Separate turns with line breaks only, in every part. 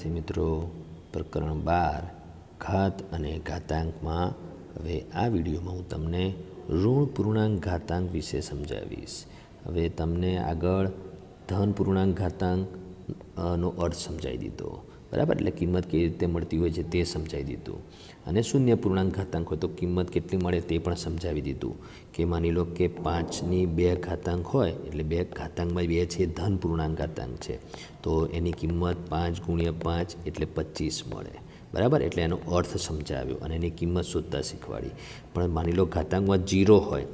વિદ્યાર્થી મિત્રો પ્રકરણ બાર ઘાત અને ઘાતાંકમાં હવે આ વિડીયોમાં હું તમને ઋણ પૂર્ણાંક ઘાતાંક વિશે સમજાવીશ હવે તમને આગળ ધન પૂર્ણાંક નો અર્થ સમજાવી દીધો બરાબર એટલે કિંમત કેવી રીતે મળતી હોય છે તે સમજાવી દીધું અને શૂન્ય પૂર્ણાંક ઘાતાંક હોય તો કિંમત કેટલી મળે તે પણ સમજાવી દીધું કે માની લો કે પાંચની બે ઘાતાંક હોય એટલે બે ઘાતાંકમાં બે છે ધન પૂર્ણાંક ઘાતાંક છે તો એની કિંમત પાંચ ગુણ્યા પાંચ એટલે પચીસ મળે બરાબર એટલે એનો અર્થ સમજાવ્યો અને એની કિંમત શોધતા શીખવાડી પણ માની લો ઘાતાંકમાં જીરો હોય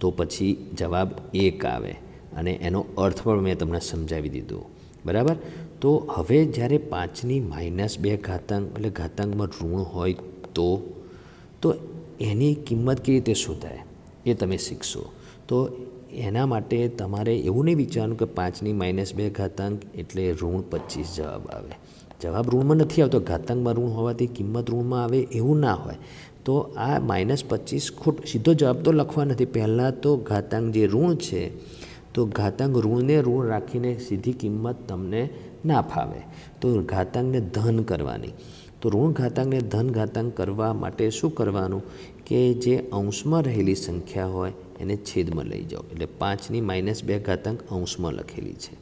તો પછી જવાબ એક આવે અને એનો અર્થ પણ મેં તમને સમજાવી દીધો બરાબર તો હવે જ્યારે પાંચની માઇનસ બે ઘાતાંક એટલે ઘાતાંકમાં ઋણ હોય તો તો એની કિંમત કેવી રીતે શોધાય એ તમે શીખશો તો એના માટે તમારે એવું નહીં વિચારવાનું કે પાંચની માઇનસ બે ઘાતાંક એટલે ઋણ પચીસ જવાબ આવે જવાબ ઋણમાં નથી આવતો ઘાતાંકમાં ઋણ હોવાથી કિંમત ઋણમાં આવે એવું ના હોય તો આ માઇનસ પચીસ ખોટ સીધો જવાબ તો લખવા નથી પહેલાં તો ઘાતાંક જે ઋણ છે તો ઘાતાંક ઋણને ઋણ રાખીને સીધી કિંમત તમને ના ફાવે તો ઘાતાંકને ધન કરવાની તો ઋણ ઘાતાંકને ધન ઘાતાંક કરવા માટે શું કરવાનું કે જે અંશમાં રહેલી સંખ્યા હોય એને છેદમાં લઈ જાઓ એટલે પાંચની માઇનસ બે ઘાતાંક અંશમાં લખેલી છે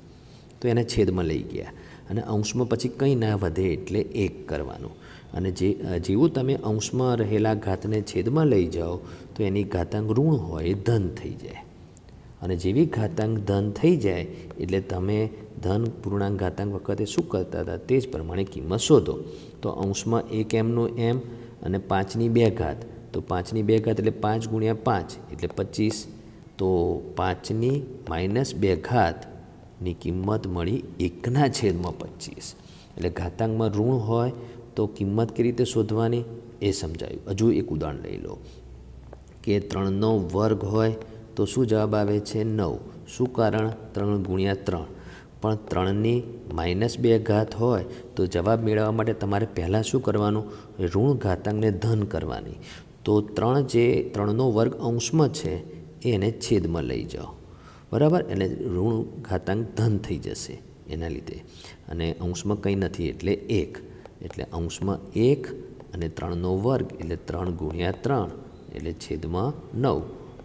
તો એને છેદમાં લઈ ગયા અને અંશમાં પછી કંઈ ના વધે એટલે એક કરવાનું અને જે જેવું તમે અંશમાં રહેલા ઘાતને છેદમાં લઈ જાઓ તો એની ઘાતાંક ઋણ હોય એ ધન થઈ જાય અને જેવી ઘાતાંક ધન થઈ જાય એટલે તમે ધન પૂર્ણાંક ઘાતાંક વખતે શું કરતા હતા તે જ પ્રમાણે કિંમત શોધો તો અંશમાં એક એમનું એમ અને પાંચની બે ઘાત તો પાંચની બે ઘાત એટલે પાંચ ગુણ્યા પાંચ એટલે પચીસ તો પાંચની માઇનસ બે ઘાતની કિંમત મળી એકના છેદમાં પચીસ એટલે ઘાતાંકમાં ઋણ હોય તો કિંમત કઈ રીતે શોધવાની એ સમજાયું હજુ એક ઉદાહરણ લઈ લો કે ત્રણનો વર્ગ હોય તો શું જવાબ આવે છે નવ શું કારણ ત્રણ ગુણ્યા ત્રણ પણ ત્રણની માઇનસ બે ઘાત હોય તો જવાબ મેળવવા માટે તમારે પહેલાં શું કરવાનું ઋણ ઘાતાંકને ધન કરવાની તો ત્રણ જે ત્રણનો વર્ગ અંશમાં છે એને છેદમાં લઈ જાઓ બરાબર એને ઋણ ઘાતાંક ધન થઈ જશે એના લીધે અને અંશમાં કંઈ નથી એટલે એક એટલે અંશમાં એક અને ત્રણનો વર્ગ એટલે ત્રણ ગુણ્યા ત્રણ એટલે છેદમાં નવ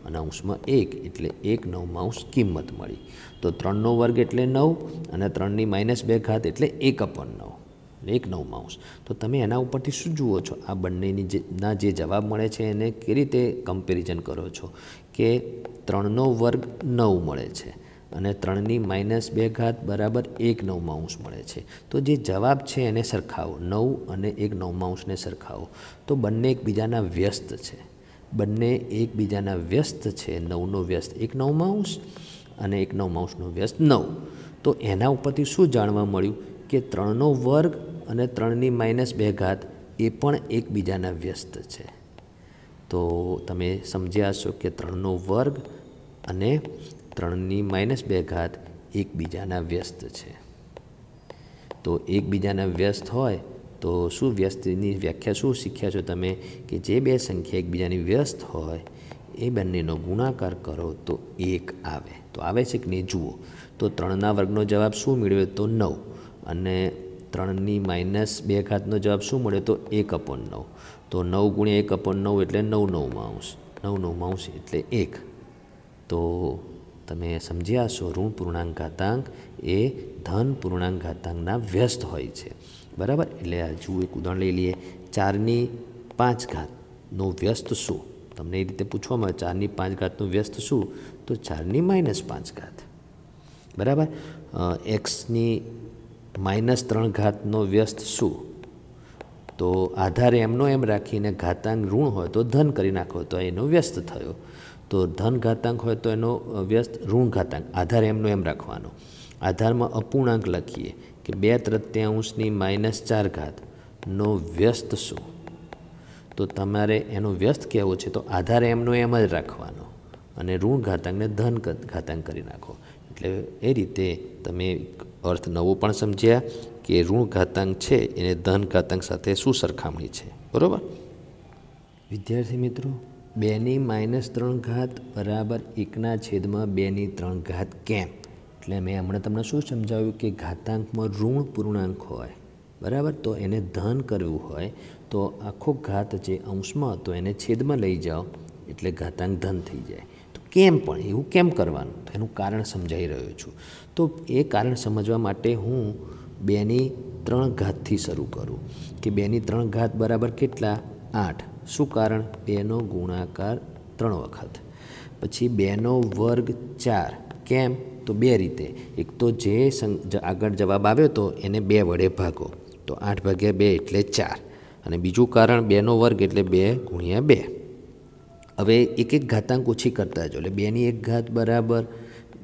અને અંશમાં એક એટલે એક નવમાં અંશ કિંમત મળી તો ત્રણનો વર્ગ એટલે નવ અને ત્રણની માઇનસ બે ઘાત એટલે એક અપન નવ એક નવમાં અંશ તો તમે એના ઉપરથી શું જુઓ છો આ બંનેની જે ના જે જવાબ મળે છે એને કેવી રીતે કમ્પેરિઝન કરો છો કે ત્રણનો વર્ગ નવ મળે છે અને ત્રણની માઇનસ બે ઘાત બરાબર એક નવમાંશ મળે છે તો જે જવાબ છે એને સરખાવો નવ અને એક નવમાંશને સરખાવો તો બંને એકબીજાના વ્યસ્ત છે બંને એકબીજાના વ્યસ્ત છે નવનો વ્યસ્ત એક નવ માઉસ અને એક નવ માઉસનો વ્યસ્ત નવ તો એના ઉપરથી શું જાણવા મળ્યું કે ત્રણનો વર્ગ અને ત્રણની માઇનસ બે ઘાત એ પણ એકબીજાના વ્યસ્ત છે તો તમે સમજ્યા છો કે ત્રણનો વર્ગ અને ત્રણની માઇનસ બે ઘાત એકબીજાના વ્યસ્ત છે તો એકબીજાના વ્યસ્ત હોય તો શું વ્યસ્તની વ્યાખ્યા શું શીખ્યા છો તમે કે જે બે સંખ્યા એકબીજાની વ્યસ્ત હોય એ બંનેનો ગુણાકાર કરો તો એક આવે તો આવે છે કે નહીં જુઓ તો ત્રણના વર્ગનો જવાબ શું મેળવ્યો તો નવ અને ત્રણની માઇનસ બે ઘાતનો જવાબ શું મળ્યો તો એક અપોન નવ તો નવ ગુણ્યા એક અપોન નવ એટલે નવ નવ માઉસ નવ નવ માઉસ એટલે એક તો તમે સમજ્યા છો ઋણ પૂર્ણાંક ઘાતાંક એ ધન પૂર્ણાંક ઘાતાંકના વ્યસ્ત હોય છે બરાબર એટલે આ જુઓ એક ઉદાહરણ લઈ લઈએ ચારની પાંચ ઘાતનો વ્યસ્ત શું તમને એ રીતે પૂછવામાં આવે ચારની પાંચ ઘાતનો વ્યસ્ત શું તો ચારની માઇનસ પાંચ ઘાત બરાબર એક્સની માઇનસ ત્રણ ઘાતનો વ્યસ્ત શું તો આધાર એમનો એમ રાખીને ઘાતાંક ઋણ હોય તો ધન કરી નાખો તો એનો વ્યસ્ત થયો તો ધન ઘાતાંક હોય તો એનો વ્યસ્ત ઋણ ઘાતાંક આધાર એમનો એમ રાખવાનો આધારમાં અપૂર્ણાંક લખીએ કે બે તૃત્યાંશની માઇનસ ચાર ઘાતનો વ્યસ્ત શું તો તમારે એનો વ્યસ્ત કહેવો છે તો આધાર એમનો એમ જ રાખવાનો અને ઋણ ઘાતાંકને ધન ઘાતાંક કરી નાખો એટલે એ રીતે તમે અર્થ નવો પણ સમજ્યા કે ઋણ ઘાતાંક છે એને ધન ઘાતાંક સાથે શું સરખામણી છે બરાબર વિદ્યાર્થી મિત્રો બેની માઇનસ ત્રણ ઘાત બરાબર એકના છેદમાં બેની ત્રણ ઘાત કેમ એટલે મેં હમણાં તમને શું સમજાવ્યું કે ઘાતાંકમાં ઋણ પૂર્ણાંક હોય બરાબર તો એને ધન કરવું હોય તો આખો ઘાત જે અંશમાં હતો એને છેદમાં લઈ જાઓ એટલે ઘાતાંક ધન થઈ જાય તો કેમ પણ એવું કેમ કરવાનું એનું કારણ સમજાઈ રહ્યો છું તો એ કારણ સમજવા માટે હું બેની ત્રણ ઘાતથી શરૂ કરું કે બેની ત્રણ ઘાત બરાબર કેટલા આઠ શું કારણ બેનો ગુણાકાર ત્રણ વખત પછી બેનો વર્ગ ચાર કેમ તો બે રીતે એક તો જે આગળ જવાબ આવ્યો હતો એને બે વડે ભાગો તો આઠ ભાગ્યા બે એટલે ચાર અને બીજું કારણ બેનો વર્ગ એટલે બે ગુણ્યા બે હવે એક એક ઘાતાંક ઓછી કરતા જો એટલે બેની એક ઘાત બરાબર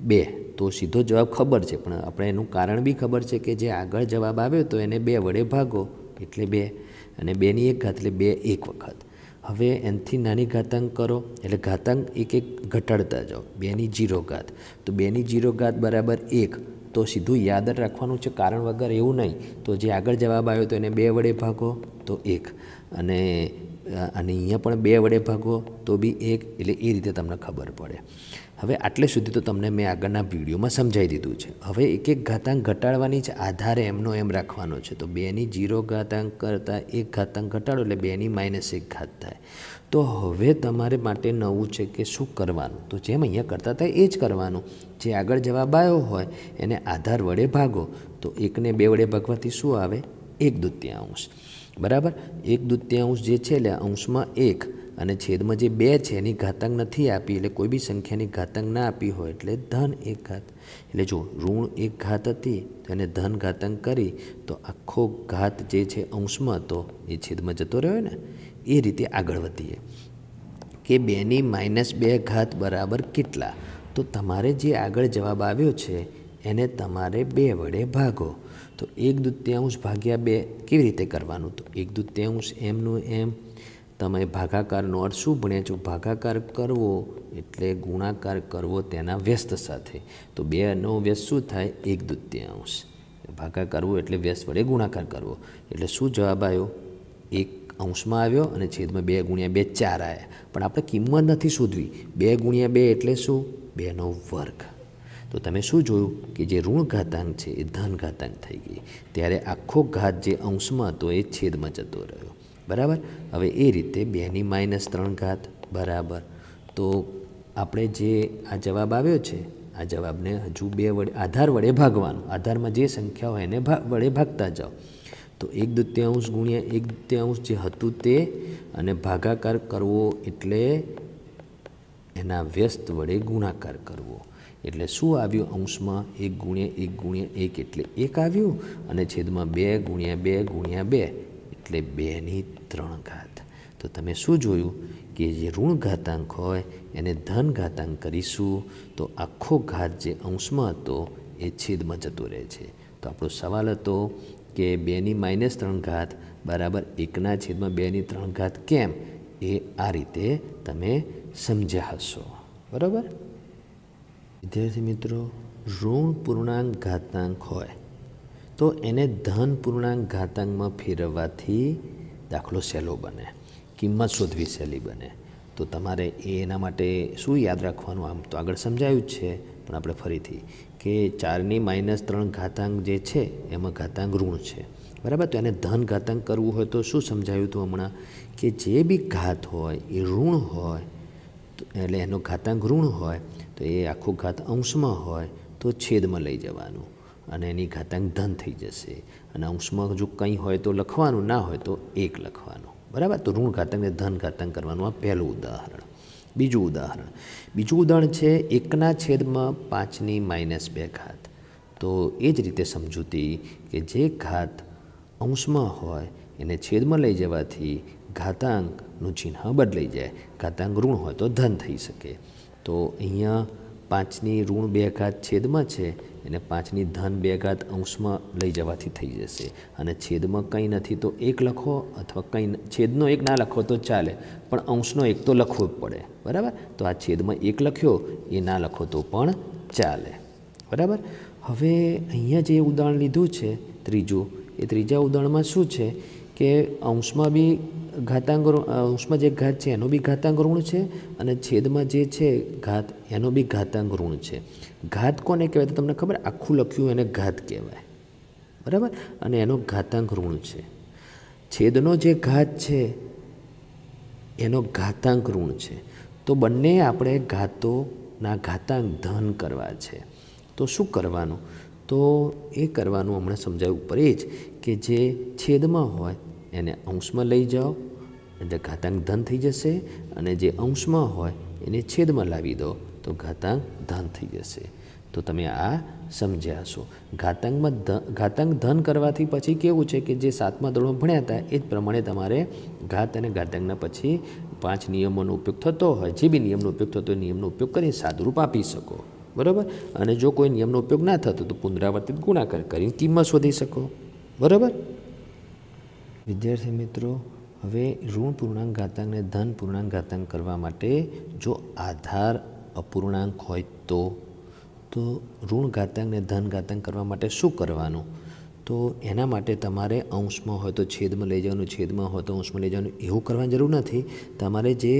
બે તો સીધો જવાબ ખબર છે પણ આપણે એનું કારણ બી ખબર છે કે જે આગળ જવાબ આવ્યો તો એને બે વડે ભાગો એટલે બે અને બેની એક ઘાત એટલે બે એક વખત હવે એનાથી નાની ઘાતાંક કરો એટલે ઘાતાંક એક એક ઘટાડતા જાઓ બેની જીરો ઘાત તો બેની જીરો ઘાત બરાબર એક તો સીધું યાદ જ રાખવાનું છે કારણ વગર એવું નહીં તો જે આગળ જવાબ આવ્યો તો એને બે વડે ભાગો તો એક અને અને અહીંયા પણ બે વડે ભાગો તો બી એક એટલે એ રીતે તમને ખબર પડે હવે આટલે સુધી તો તમને મેં આગળના વિડીયોમાં સમજાવી દીધું છે હવે એક એક ઘાતાંક ઘટાડવાની જ આધારે એમનો એમ રાખવાનો છે તો બેની જીરો ઘાતાંક કરતાં એક ઘાતાંક ઘટાડો એટલે બેની માઇનસ એક ઘાત થાય તો હવે તમારે માટે નવું છે કે શું કરવાનું તો જેમ અહીંયા કરતા થાય એ જ કરવાનું જે આગળ જવાબ આવ્યો હોય એને આધાર વડે ભાગો તો એકને બે વડે ભાગવાથી શું આવે એક દૂત્યાંશ બરાબર એક દૂત્યાંશ જે છે એટલે અંશમાં એક અને છેદમાં જે બે છે એની ઘાતાંક નથી આપી એટલે કોઈ બી સંખ્યાની ઘાતાંક ના આપી હોય એટલે ધન એક ઘાત એટલે જો ઋણ એક ઘાત હતી અને ધન ઘાતાંક કરી તો આખો ઘાત જે છે અંશમાં હતો એ છેદમાં જતો રહ્યો ને એ રીતે આગળ વધીએ કે બેની માઇનસ બે ઘાત બરાબર કેટલા તો તમારે જે આગળ જવાબ આવ્યો છે એને તમારે બે વડે ભાગો તો એક દૂત્યાંશ ભાગ્યા બે કેવી રીતે કરવાનું તો એક દૂત્યાંશ એમનું એમ તમે ભાગાકારનો અર્થ શું ભણ્યા છો ભાગાકાર કરવો એટલે ગુણાકાર કરવો તેના વ્યસ્ત સાથે તો બે નો વ્યસ્ત શું થાય એક દૂત્યાંશ ભાગા કરવો એટલે વ્યસ્ત વડે ગુણાકાર કરવો એટલે શું જવાબ આવ્યો એક અંશમાં આવ્યો અને છેદમાં બે ગુણ્યા બે ચાર આવ્યા પણ આપણે કિંમત નથી શોધવી બે ગુણ્યા બે એટલે શું બેનો વર્ગ તો તમે શું જોયું કે જે ઋણ ઘાતાંક છે એ ધન ઘાતાંક થઈ ગઈ ત્યારે આખો ઘાત જે અંશમાં હતો એ છેદમાં જતો રહ્યો બરાબર હવે એ રીતે બેની માઇનસ ત્રણ ઘાત બરાબર તો આપણે જે આ જવાબ આવ્યો છે આ જવાબને હજુ બે વડે આધાર વડે ભાગવાનો આધારમાં જે સંખ્યા હોય એને વડે ભાગતા જાઓ તો એક દૃત્યાંશ ગુણ્યા એક દૃત્યાંશ જે હતું તે અને ભાગાકાર કરવો એટલે એના વ્યસ્ત વડે ગુણાકાર કરવો એટલે શું આવ્યું અંશમાં એક ગુણ્યા એક ગુણ્યા એક એટલે એક આવ્યું અને છેદમાં બે ગુણ્યા બે ગુણ્યા બે એટલે બેની ત્રણ ઘાત તો તમે શું જોયું કે જે ઋણઘાતાંક હોય એને ધનઘાતાંક કરીશું તો આખો ઘાત જે અંશમાં હતો એ છેદમાં જતો રહે છે તો આપણો સવાલ હતો કે બેની માઇનસ ત્રણ ઘાત બરાબર એકના છેદમાં બેની ત્રણ ઘાત કેમ એ આ રીતે તમે સમજ્યા હશો બરાબર વિદ્યાર્થી મિત્રો ઋણ પૂર્ણાંક ઘાતાંક હોય તો એને ધન પૂર્ણાંક ઘાતાંકમાં ફેરવવાથી દાખલો સહેલો બને કિંમત શોધવી સહેલી બને તો તમારે એના માટે શું યાદ રાખવાનું આમ તો આગળ સમજાયું જ છે પણ આપણે ફરીથી કે ચારની માઇનસ ત્રણ ઘાતાંક જે છે એમાં ઘાતાંક ઋણ છે બરાબર તો એને ધન ઘાતાંક કરવું હોય તો શું સમજાયું હતું હમણાં કે જે બી ઘાત હોય એ ઋણ હોય એટલે એનો ઘાતાંક ઋણ હોય તો એ આખો ઘાત અંશમાં હોય તો છેદમાં લઈ જવાનું અને એની ઘાતાંક ધન થઈ જશે અને અંશમાં જો કંઈ હોય તો લખવાનું ના હોય તો એક લખવાનું બરાબર તો ઋણ ઘાતાંકને ધન ઘાતાંક કરવાનું આ પહેલું ઉદાહરણ બીજું ઉદાહરણ બીજું ઉદાહરણ છે એકના છેદમાં પાંચની માઇનસ બે ઘાત તો એ જ રીતે સમજૂતી કે જે ઘાત અંશમાં હોય એને છેદમાં લઈ જવાથી ઘાતાંકનું ચિહ્ન બદલાઈ જાય ઘાતાંક ઋણ હોય તો ધન થઈ શકે તો અહીંયા પાંચની ઋણ બે ઘાત છેદમાં છે એને પાંચની ધન બે ઘાત અંશમાં લઈ જવાથી થઈ જશે અને છેદમાં કંઈ નથી તો એક લખો અથવા કંઈ છેદનો એક ના લખો તો ચાલે પણ અંશનો એક તો લખવો જ પડે બરાબર તો આ છેદમાં એક લખ્યો એ ના લખો તો પણ ચાલે બરાબર હવે અહીંયા જે ઉદાહરણ લીધું છે ત્રીજું એ ત્રીજા ઉદાહરણમાં શું છે કે અંશમાં બી ઘાતાંક અંશમાં જે ઘાત છે એનો બી ઘાતાંક ઋણ છે અને છેદમાં જે છે ઘાત એનો બી ઘાતાંક ઋણ છે ઘાત કોને કહેવાય તો તમને ખબર આખું લખ્યું એને ઘાત કહેવાય બરાબર અને એનો ઘાતાંક ઋણ છે છેદનો જે ઘાત છે એનો ઘાતાંક ઋણ છે તો બંને આપણે ઘાતોના ઘાતાંક ધન કરવા છે તો શું કરવાનું તો એ કરવાનું હમણાં સમજાયું ઉપર જ કે જે છેદમાં હોય એને અંશમાં લઈ જાઓ એટલે ઘાતાંક ધન થઈ જશે અને જે અંશમાં હોય એને છેદમાં લાવી દો તો ઘાતાંક ધન થઈ જશે તો તમે આ સમજ્યા હશો ઘાતાંકમાં ઘાતાંક ધન કરવાથી પછી કેવું છે કે જે સાતમા ધોરણ ભણ્યા હતા એ જ પ્રમાણે તમારે ઘાત અને ઘાતાંકના પછી પાંચ નિયમોનો ઉપયોગ થતો હોય જે બી નિયમનો ઉપયોગ થતો હોય નિયમનો ઉપયોગ કરીને સાદુરૂપ આપી શકો બરાબર અને જો કોઈ નિયમનો ઉપયોગ ના થતો તો પુનરાવર્તિત ગુણાકાર કરીને કિંમત શોધી શકો બરાબર વિદ્યાર્થી મિત્રો હવે ઋણ પૂર્ણાંક ઘાતાંકને ધન પૂર્ણાંક ઘાતાંક કરવા માટે જો આધાર અપૂર્ણાંક હોય તો તો ઋણ ઘાતાંકને ધન ઘાતાંક કરવા માટે શું કરવાનું તો એના માટે તમારે અંશમાં હોય તો છેદમાં લઈ જવાનું છેદમાં હોય તો અંશમાં લઈ જવાનું એવું કરવાની જરૂર નથી તમારે જે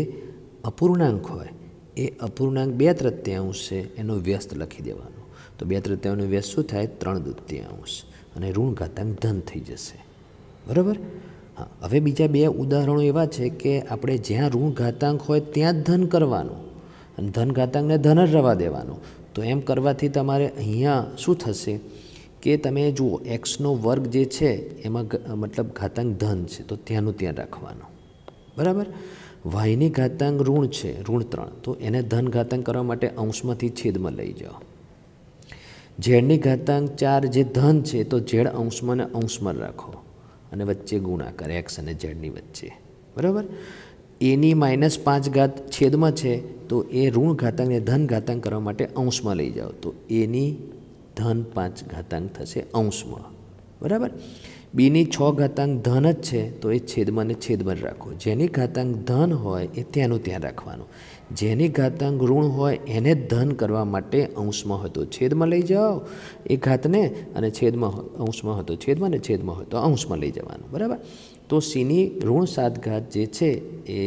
અપૂર્ણાંક હોય એ અપૂર્ણાંક બે તૃતીયાંશ છે એનો વ્યસ્ત લખી દેવાનો તો બે તૃતીયાંશનો વ્યસ્ત શું થાય ત્રણ તૃતીયાંશ અને ઋણ ઘાતાંક ધન થઈ જશે બરાબર હા હવે બીજા બે ઉદાહરણો એવા છે કે આપણે જ્યાં ઋણ ઘાતાંક હોય ત્યાં જ ધન કરવાનું અને ધન ઘાતાંકને ધન જ રવા દેવાનું તો એમ કરવાથી તમારે અહીંયા શું થશે કે તમે જુઓ એક્સનો વર્ગ જે છે એમાં મતલબ ઘાતાંક ધન છે તો ત્યાંનું ત્યાં રાખવાનું બરાબર વાયની ઘાતાંક ઋણ છે ઋણ ત્રણ તો એને ધન ઘાતાંક કરવા માટે અંશમાંથી છેદમાં લઈ જાઓ ઝેડની ઘાતાંક ચાર જે ધન છે તો ઝેડ અંશમાં ને અંશમાં રાખો અને વચ્ચે ગુણાકાર એક્સ અને ઝેડની વચ્ચે બરાબર એની માઇનસ પાંચ ઘાત છેદમાં છે તો એ ઋણ ઘાતાંકને ધન ઘાતાંક કરવા માટે અંશમાં લઈ જાઓ તો એની ધન પાંચ ઘાતાંક થશે અંશમાં બરાબર બીની છ ઘાતાંક ધન જ છે તો એ છેદમાં ને છેદમાં રાખો જેની ઘાતાંક ધન હોય એ ત્યાંનું ત્યાં રાખવાનું જેની ઘાતાંક ઋણ હોય એને ધન કરવા માટે અંશમાં હતો છેદમાં લઈ જાઓ એ ઘાતને અને છેદમાં અંશમાં હતો છેદમાં ને છેદમાં હોય તો અંશમાં લઈ જવાનું બરાબર તો સીની ઋણ સાતઘાત જે છે એ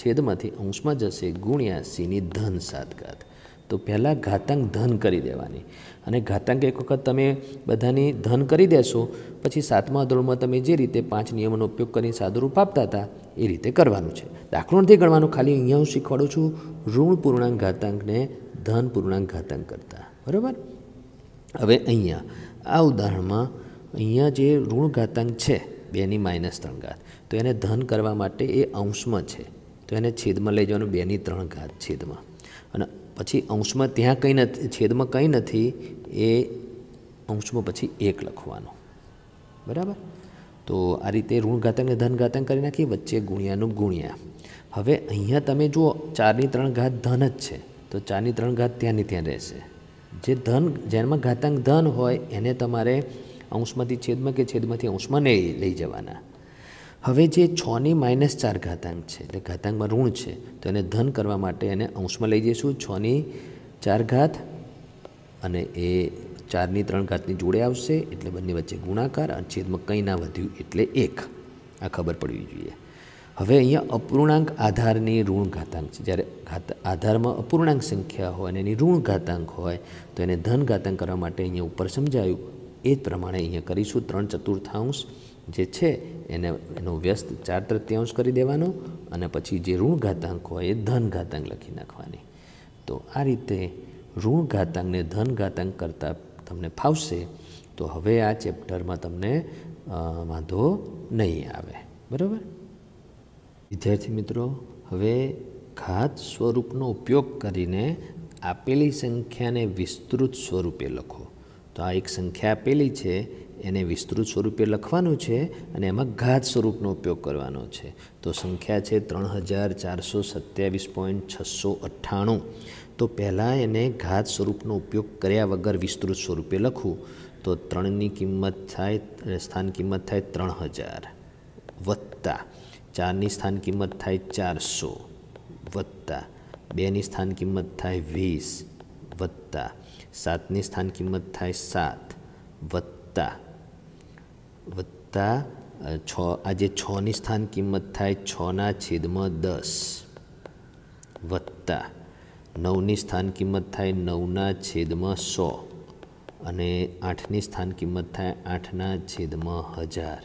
છેદમાંથી અંશમાં જશે ગુણ્યા સીની ધન સાતઘાત તો પહેલાં ઘાતાંક ધન કરી દેવાની અને ઘાતાંક એક વખત તમે બધાની ધન કરી દેશો પછી સાતમા ધોરણમાં તમે જે રીતે પાંચ નિયમોનો ઉપયોગ કરીને સાદુરૂપ આપતા હતા એ રીતે કરવાનું છે દાખલો નથી ગણવાનું ખાલી અહીંયા હું શીખવાડું છું ઋણ પૂર્ણાંક ઘાતાંકને ધન પૂર્ણાંક ઘાતાંક કરતા બરાબર હવે અહીંયા આ ઉદાહરણમાં અહીંયા જે ઋણ ઘાતાંક છે બેની માઇનસ ત્રણ ઘાત તો એને ધન કરવા માટે એ અંશમાં છે તો એને છેદમાં લઈ જવાનું બેની ત્રણ ઘાત છેદમાં અને પછી અંશમાં ત્યાં કંઈ નથી છેદમાં કંઈ નથી એ અંશમાં પછી એક લખવાનો બરાબર તો આ રીતે ઋણઘાતકને ધનઘાતક કરી નાખીએ વચ્ચે ગુણ્યાનું ગુણ્યા હવે અહીંયા તમે જુઓ ચારની ત્રણ ઘાત ધન જ છે તો ચારની ત્રણ ઘાત ત્યાંની ત્યાં રહેશે જે ધન જેમાં ઘાતાંક ધન હોય એને તમારે અંશમાંથી છેદમાં કે છેદમાંથી અંશમાં નહીં લઈ જવાના હવે જે છની માઇનસ ચાર ઘાતાંક છે એટલે ઘાતાંકમાં ઋણ છે તો એને ધન કરવા માટે એને અંશમાં લઈ જઈશું છની ચાર ઘાત અને એ ચારની ત્રણ ઘાતની જોડે આવશે એટલે બંને વચ્ચે ગુણાકાર અને છેદમાં કંઈ ના વધ્યું એટલે એક આ ખબર પડવી જોઈએ હવે અહીંયા અપૂર્ણાંક આધારની ઋણ ઘાતાંક છે જ્યારે ઘાતા આધારમાં અપૂર્ણાંક સંખ્યા હોય અને એની ઋણ ઘાતાંક હોય તો એને ધન ઘાતાંક કરવા માટે અહીંયા ઉપર સમજાયું એ જ પ્રમાણે અહીંયા કરીશું ત્રણ ચતુર્થાંશ જે છે એને એનો વ્યસ્ત ચાર તૃતીયાંશ કરી દેવાનો અને પછી જે ઋણ ઘાતાંક હોય એ ધન ઘાતાંક લખી નાખવાની તો આ રીતે ઋણ ઘાતાંકને ધન ઘાતાંક કરતાં તમને ફાવશે તો હવે આ ચેપ્ટરમાં તમને વાંધો નહીં આવે બરાબર વિદ્યાર્થી મિત્રો હવે ઘાત સ્વરૂપનો ઉપયોગ કરીને આપેલી સંખ્યાને વિસ્તૃત સ્વરૂપે લખો તો આ એક સંખ્યા આપેલી છે એને વિસ્તૃત સ્વરૂપે લખવાનું છે અને એમાં ઘાત સ્વરૂપનો ઉપયોગ કરવાનો છે તો સંખ્યા છે ત્રણ હજાર ચારસો સત્યાવીસ પોઈન્ટ છસો અઠ્ઠાણું તો પહેલાં એને ઘાત સ્વરૂપનો ઉપયોગ કર્યા વગર વિસ્તૃત સ્વરૂપે લખવું તો ત્રણની કિંમત થાય સ્થાન કિંમત થાય ત્રણ હજાર વત્તા ચારની સ્થાન કિંમત થાય ચારસો વત્તા બેની સ્થાન કિંમત થાય વીસ વત્તા સાતની સ્થાન કિંમત થાય સાત વત્તા વત્તા છ આજે છની સ્થાન કિંમત થાય છના છેદમાં દસ વત્તા નવની સ્થાન કિંમત થાય નવના છેદમાં સો અને આઠની સ્થાન કિંમત થાય આઠના છેદમાં હજાર